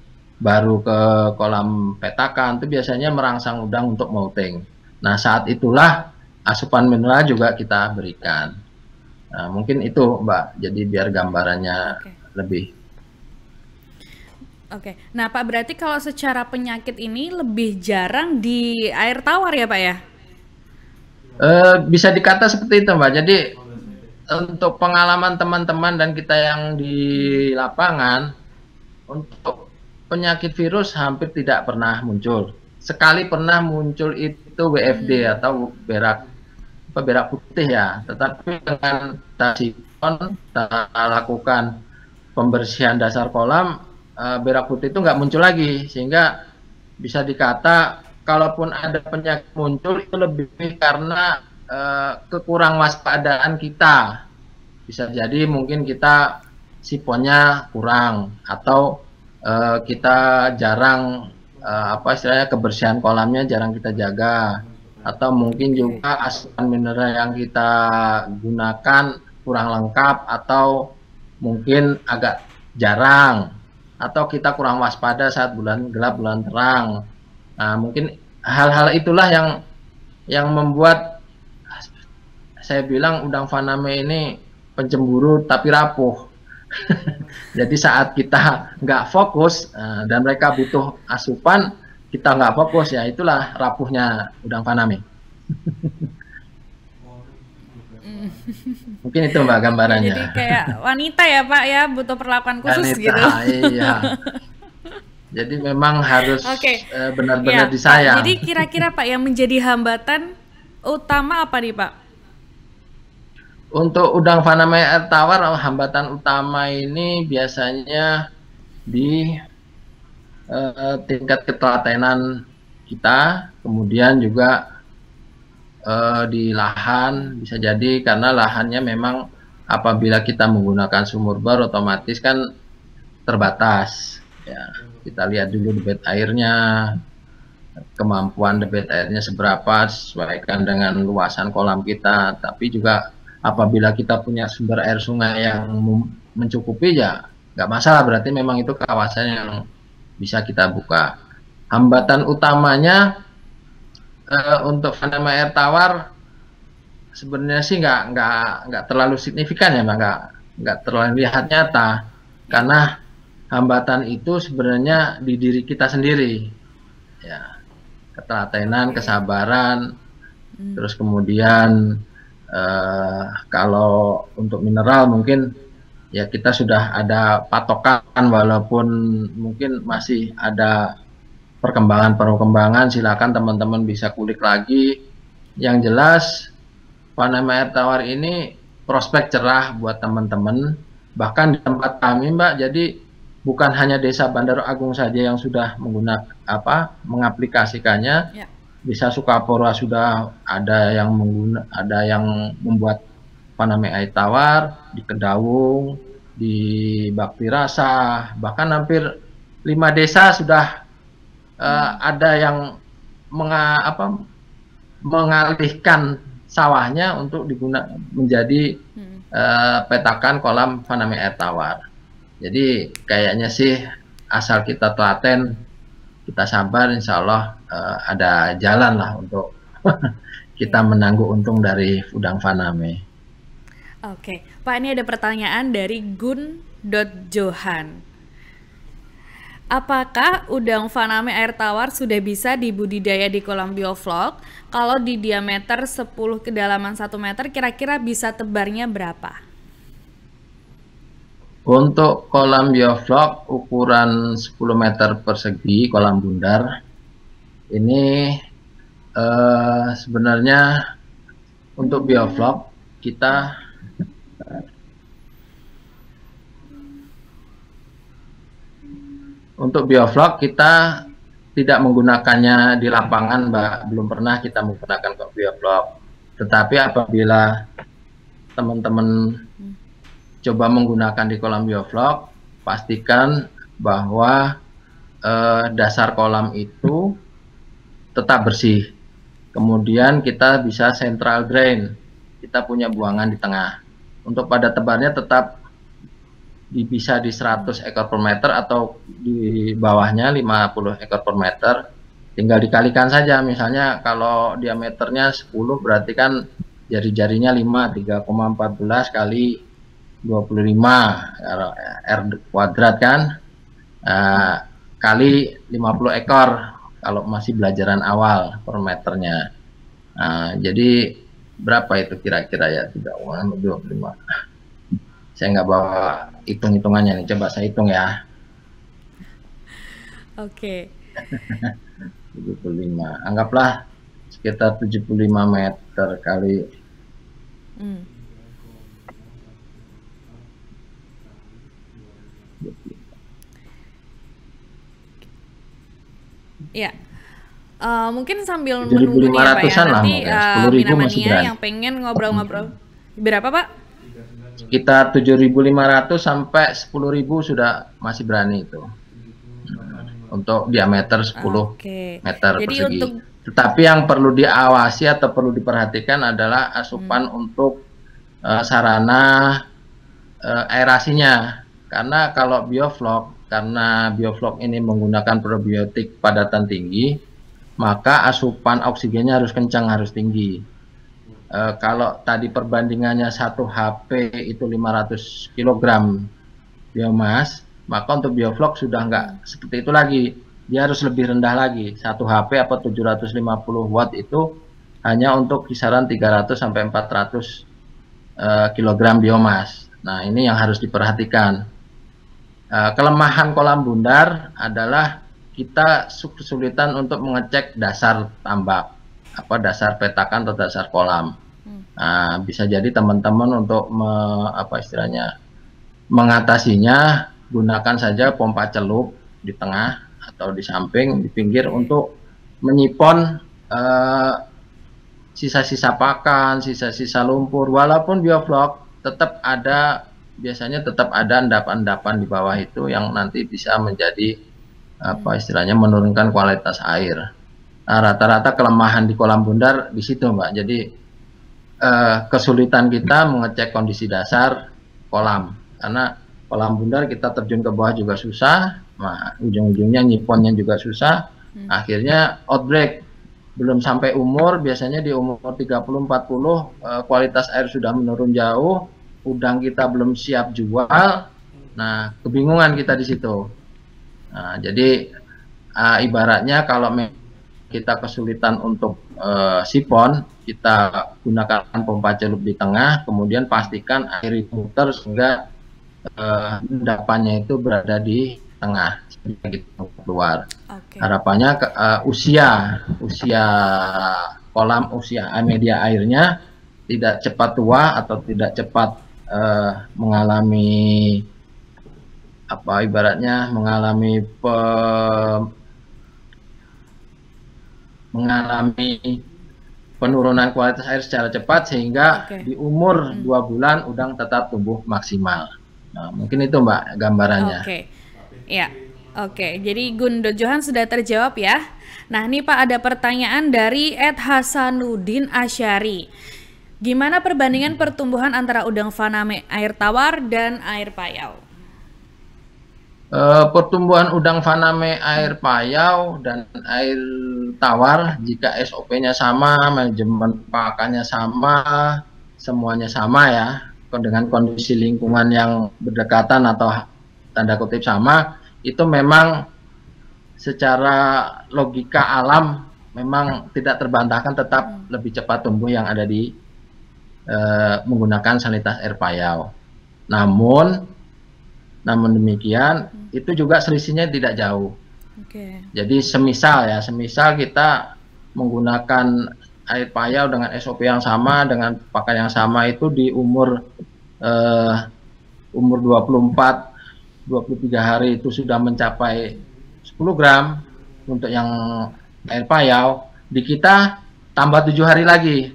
baru ke kolam petakan itu biasanya merangsang udang untuk molting. Nah saat itulah asupan mineral juga kita berikan. Nah, mungkin itu Mbak. Jadi biar gambarannya okay. lebih Oke, okay. nah Pak berarti kalau secara penyakit ini lebih jarang di air tawar ya Pak ya? Uh, bisa dikata seperti itu Pak. Jadi untuk pengalaman teman-teman dan kita yang di lapangan, untuk penyakit virus hampir tidak pernah muncul. Sekali pernah muncul itu WFD hmm. atau berak apa berak putih ya. Tetapi dengan kita lakukan pembersihan dasar kolam uh, berak putih itu nggak muncul lagi sehingga bisa dikata kalaupun ada penyakit muncul itu lebih karena uh, kekurang waspadaan kita bisa jadi mungkin kita siponnya kurang atau uh, kita jarang uh, apa istilahnya kebersihan kolamnya jarang kita jaga atau mungkin juga asupan mineral yang kita gunakan kurang lengkap atau mungkin agak jarang atau kita kurang waspada saat bulan gelap bulan terang nah, mungkin hal-hal itulah yang yang membuat saya bilang udang faname ini pencemburu tapi rapuh *laughs* jadi saat kita nggak fokus eh, dan mereka butuh asupan kita nggak fokus ya itulah rapuhnya udang faname *laughs* *laughs* Mungkin itu Mbak gambarannya. Jadi kayak wanita ya Pak ya butuh perlakuan khusus wanita, gitu. Iya. Jadi memang harus okay. Eh, benar-benar ya. disayang. Jadi kira-kira Pak yang menjadi hambatan utama apa nih Pak? Untuk udang faname air tawar oh, hambatan utama ini biasanya di uh, tingkat ketelatenan kita, kemudian juga uh, di lahan bisa jadi karena lahannya memang apabila kita menggunakan sumur bor otomatis kan terbatas ya kita lihat dulu debit airnya kemampuan debit airnya seberapa sesuaikan dengan luasan kolam kita tapi juga apabila kita punya sumber air sungai yang mencukupi ya nggak masalah berarti memang itu kawasan yang bisa kita buka hambatan utamanya uh, untuk fandom air tawar sebenarnya sih nggak nggak nggak terlalu signifikan ya, nggak nggak terlalu lihat nyata karena hambatan itu sebenarnya di diri kita sendiri ya ketelatenan kesabaran hmm. terus kemudian uh, kalau untuk mineral mungkin ya kita sudah ada patokan walaupun mungkin masih ada perkembangan perkembangan silakan teman-teman bisa kulik lagi yang jelas Panama Air Tawar ini prospek cerah buat teman-teman bahkan di tempat kami Mbak jadi bukan hanya desa Bandar Agung saja yang sudah menggunakan apa mengaplikasikannya ya. bisa Sukapura sudah ada yang mengguna ada yang membuat Paname Air Tawar di Kedawung di Bakti Rasa bahkan hampir lima desa sudah uh, ada yang menga, apa, mengalihkan sawahnya untuk digunakan menjadi hmm. uh, petakan kolam faname air tawar. Jadi kayaknya sih asal kita telaten, kita sabar, insya Allah uh, ada jalan lah untuk *laughs* kita menangguh untung dari udang faname. Oke, Pak ini ada pertanyaan dari Gun Johan. Apakah udang faname air tawar sudah bisa dibudidaya di kolam bioflok? Kalau di diameter 10 kedalaman 1 meter, kira-kira bisa tebarnya berapa? Untuk kolam bioflok ukuran 10 meter persegi kolam bundar ini uh, sebenarnya untuk bioflok kita Untuk bioflok kita tidak menggunakannya di lapangan, Mbak. Belum pernah kita menggunakan kok bioflok. Tetapi apabila teman-teman coba menggunakan di kolam bioflok, pastikan bahwa eh, dasar kolam itu tetap bersih. Kemudian kita bisa central drain. Kita punya buangan di tengah. Untuk pada tebarnya tetap bisa di 100 ekor per meter atau di bawahnya 50 ekor per meter tinggal dikalikan saja misalnya kalau diameternya 10 berarti kan jari-jarinya 5 3,14 kali 25 R kuadrat kan eh, kali 50 ekor kalau masih belajaran awal per meternya uh, jadi berapa itu kira-kira ya 25 saya nggak bawa hitung-hitungannya nih. Coba saya hitung ya. Oke. Okay. *laughs* 75. Anggaplah sekitar 75 meter kali. Hmm. Ya. Uh, mungkin sambil menunggu nih ya Pak ya. Nanti uh, masih yang pengen ngobrol-ngobrol. Berapa Pak? sekitar 7.500 sampai 10.000 sudah masih berani itu untuk diameter 10 okay. meter Jadi persegi. Untuk... Tetapi yang perlu diawasi atau perlu diperhatikan adalah asupan hmm. untuk uh, sarana uh, aerasinya. Karena kalau bioflok, karena bioflok ini menggunakan probiotik padatan tinggi, maka asupan oksigennya harus kencang, harus tinggi. Uh, kalau tadi perbandingannya satu HP itu 500 kg biomas, maka untuk bioflok sudah nggak seperti itu lagi. Dia harus lebih rendah lagi. Satu HP apa 750 watt itu hanya untuk kisaran 300 sampai 400 uh, kg biomas. Nah, ini yang harus diperhatikan. Uh, kelemahan kolam bundar adalah kita kesulitan untuk mengecek dasar tambak apa dasar petakan atau dasar kolam. Hmm. Nah, bisa jadi teman-teman untuk me, apa istilahnya mengatasinya gunakan saja pompa celup di tengah atau di samping di pinggir untuk menyipon eh, sisa-sisa eh, pakan, sisa-sisa lumpur. Walaupun bioflok tetap ada biasanya tetap ada endapan-endapan di bawah itu yang nanti bisa menjadi apa istilahnya menurunkan kualitas air. Nah, rata-rata kelemahan di kolam bundar di situ mbak jadi eh, kesulitan kita mengecek kondisi dasar kolam karena kolam bundar kita terjun ke bawah juga susah nah ujung-ujungnya nyiponnya juga susah hmm. akhirnya outbreak belum sampai umur biasanya di umur 30 40 eh, kualitas air sudah menurun jauh udang kita belum siap jual nah kebingungan kita di situ nah, jadi uh, ibaratnya kalau kita kesulitan untuk e, sipon, kita gunakan pompa celup di tengah, kemudian pastikan air itu muter sehingga e, endapannya itu berada di tengah gitu keluar. Okay. Harapannya ke, eh, usia usia kolam usia media airnya tidak cepat tua atau tidak cepat e, mengalami apa ibaratnya mengalami pe, mengalami penurunan kualitas air secara cepat sehingga okay. di umur hmm. dua bulan udang tetap tumbuh maksimal. Nah, mungkin itu Mbak gambarannya. Oke, okay. ya. Oke, jadi Gundo Johan sudah terjawab ya. Nah, ini Pak ada pertanyaan dari Ed Hasanuddin Asyari. Gimana perbandingan pertumbuhan antara udang faname air tawar dan air payau? E, pertumbuhan udang faname air payau dan air tawar jika SOP-nya sama, manajemen pakannya sama, semuanya sama ya dengan kondisi lingkungan yang berdekatan atau tanda kutip sama itu memang secara logika alam memang tidak terbantahkan tetap hmm. lebih cepat tumbuh yang ada di e, menggunakan sanitas air payau. Namun namun demikian itu juga selisihnya tidak jauh. Okay. Jadi semisal ya, semisal kita menggunakan air payau dengan SOP yang sama dengan pakaian yang sama itu di umur uh, umur 24 23 hari itu sudah mencapai 10 gram untuk yang air payau di kita tambah tujuh hari lagi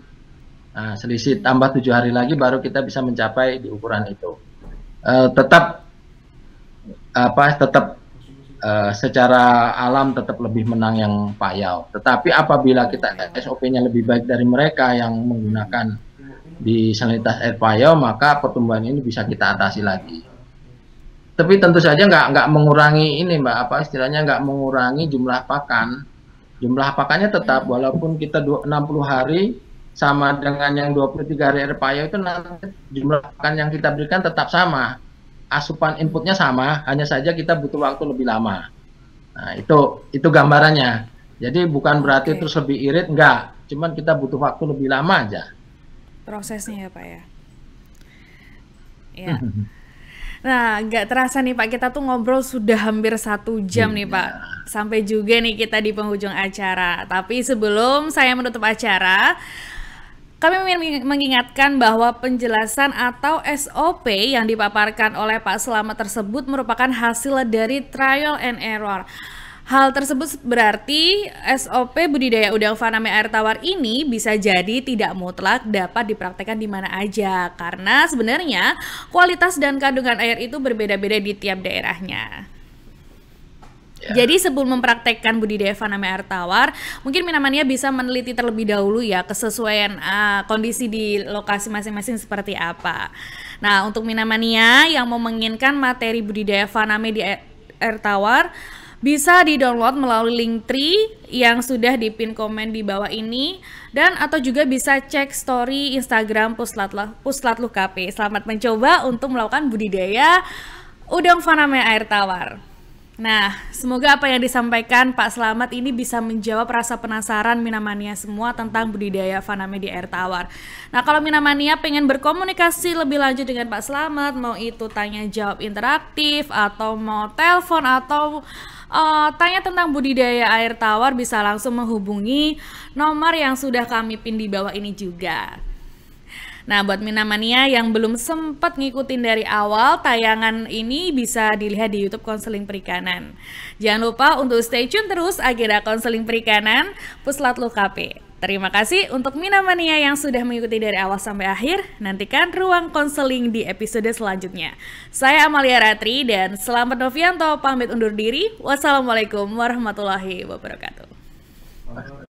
nah, selisih tambah tujuh hari lagi baru kita bisa mencapai di ukuran itu Uh, tetap apa tetap uh, secara alam tetap lebih menang yang payau. Tetapi apabila kita SOP-nya lebih baik dari mereka yang menggunakan di sanitas air payau, maka pertumbuhan ini bisa kita atasi lagi. Tapi tentu saja nggak nggak mengurangi ini mbak apa istilahnya nggak mengurangi jumlah pakan. Jumlah pakannya tetap walaupun kita 60 hari sama dengan yang 23 hari air payau itu nanti jumlah pakan yang kita berikan tetap sama asupan inputnya sama, hanya saja kita butuh waktu lebih lama. Nah, itu itu gambarannya. Jadi bukan berarti okay. terus lebih irit, enggak. Cuman kita butuh waktu lebih lama aja. Prosesnya ya, Pak ya. Ya. Nah, nggak terasa nih Pak, kita tuh ngobrol sudah hampir satu jam nih Pak. Iya. Sampai juga nih kita di penghujung acara. Tapi sebelum saya menutup acara, kami ingin mengingatkan bahwa penjelasan atau SOP yang dipaparkan oleh Pak Selamat tersebut merupakan hasil dari trial and error. Hal tersebut berarti SOP budidaya udang faname air tawar ini bisa jadi tidak mutlak dapat dipraktekkan di mana aja karena sebenarnya kualitas dan kandungan air itu berbeda-beda di tiap daerahnya. Iya. Jadi sebelum mempraktekkan budidaya faname air tawar, mungkin Minamania bisa meneliti terlebih dahulu ya kesesuaian uh, kondisi di lokasi masing-masing seperti apa. Nah, untuk Minamania yang mau menginginkan materi budidaya faname di air, tawar bisa di-download melalui link tree yang sudah dipin komen di bawah ini dan atau juga bisa cek story Instagram Puslatluh Puslatluh KP. Selamat mencoba untuk melakukan budidaya udang faname air tawar. Nah, semoga apa yang disampaikan Pak Selamat ini bisa menjawab rasa penasaran Minamania semua tentang budidaya faname di air tawar. Nah, kalau Minamania pengen berkomunikasi lebih lanjut dengan Pak Selamat, mau itu tanya jawab interaktif atau mau telepon atau uh, tanya tentang budidaya air tawar bisa langsung menghubungi nomor yang sudah kami pin di bawah ini juga. Nah, buat Minamania yang belum sempat ngikutin dari awal, tayangan ini bisa dilihat di YouTube Konseling Perikanan. Jangan lupa untuk stay tune terus agenda Konseling Perikanan Puslatlu KP. Terima kasih untuk Minamania yang sudah mengikuti dari awal sampai akhir. Nantikan ruang konseling di episode selanjutnya. Saya Amalia Ratri dan selamat Novianto pamit undur diri. Wassalamualaikum warahmatullahi wabarakatuh.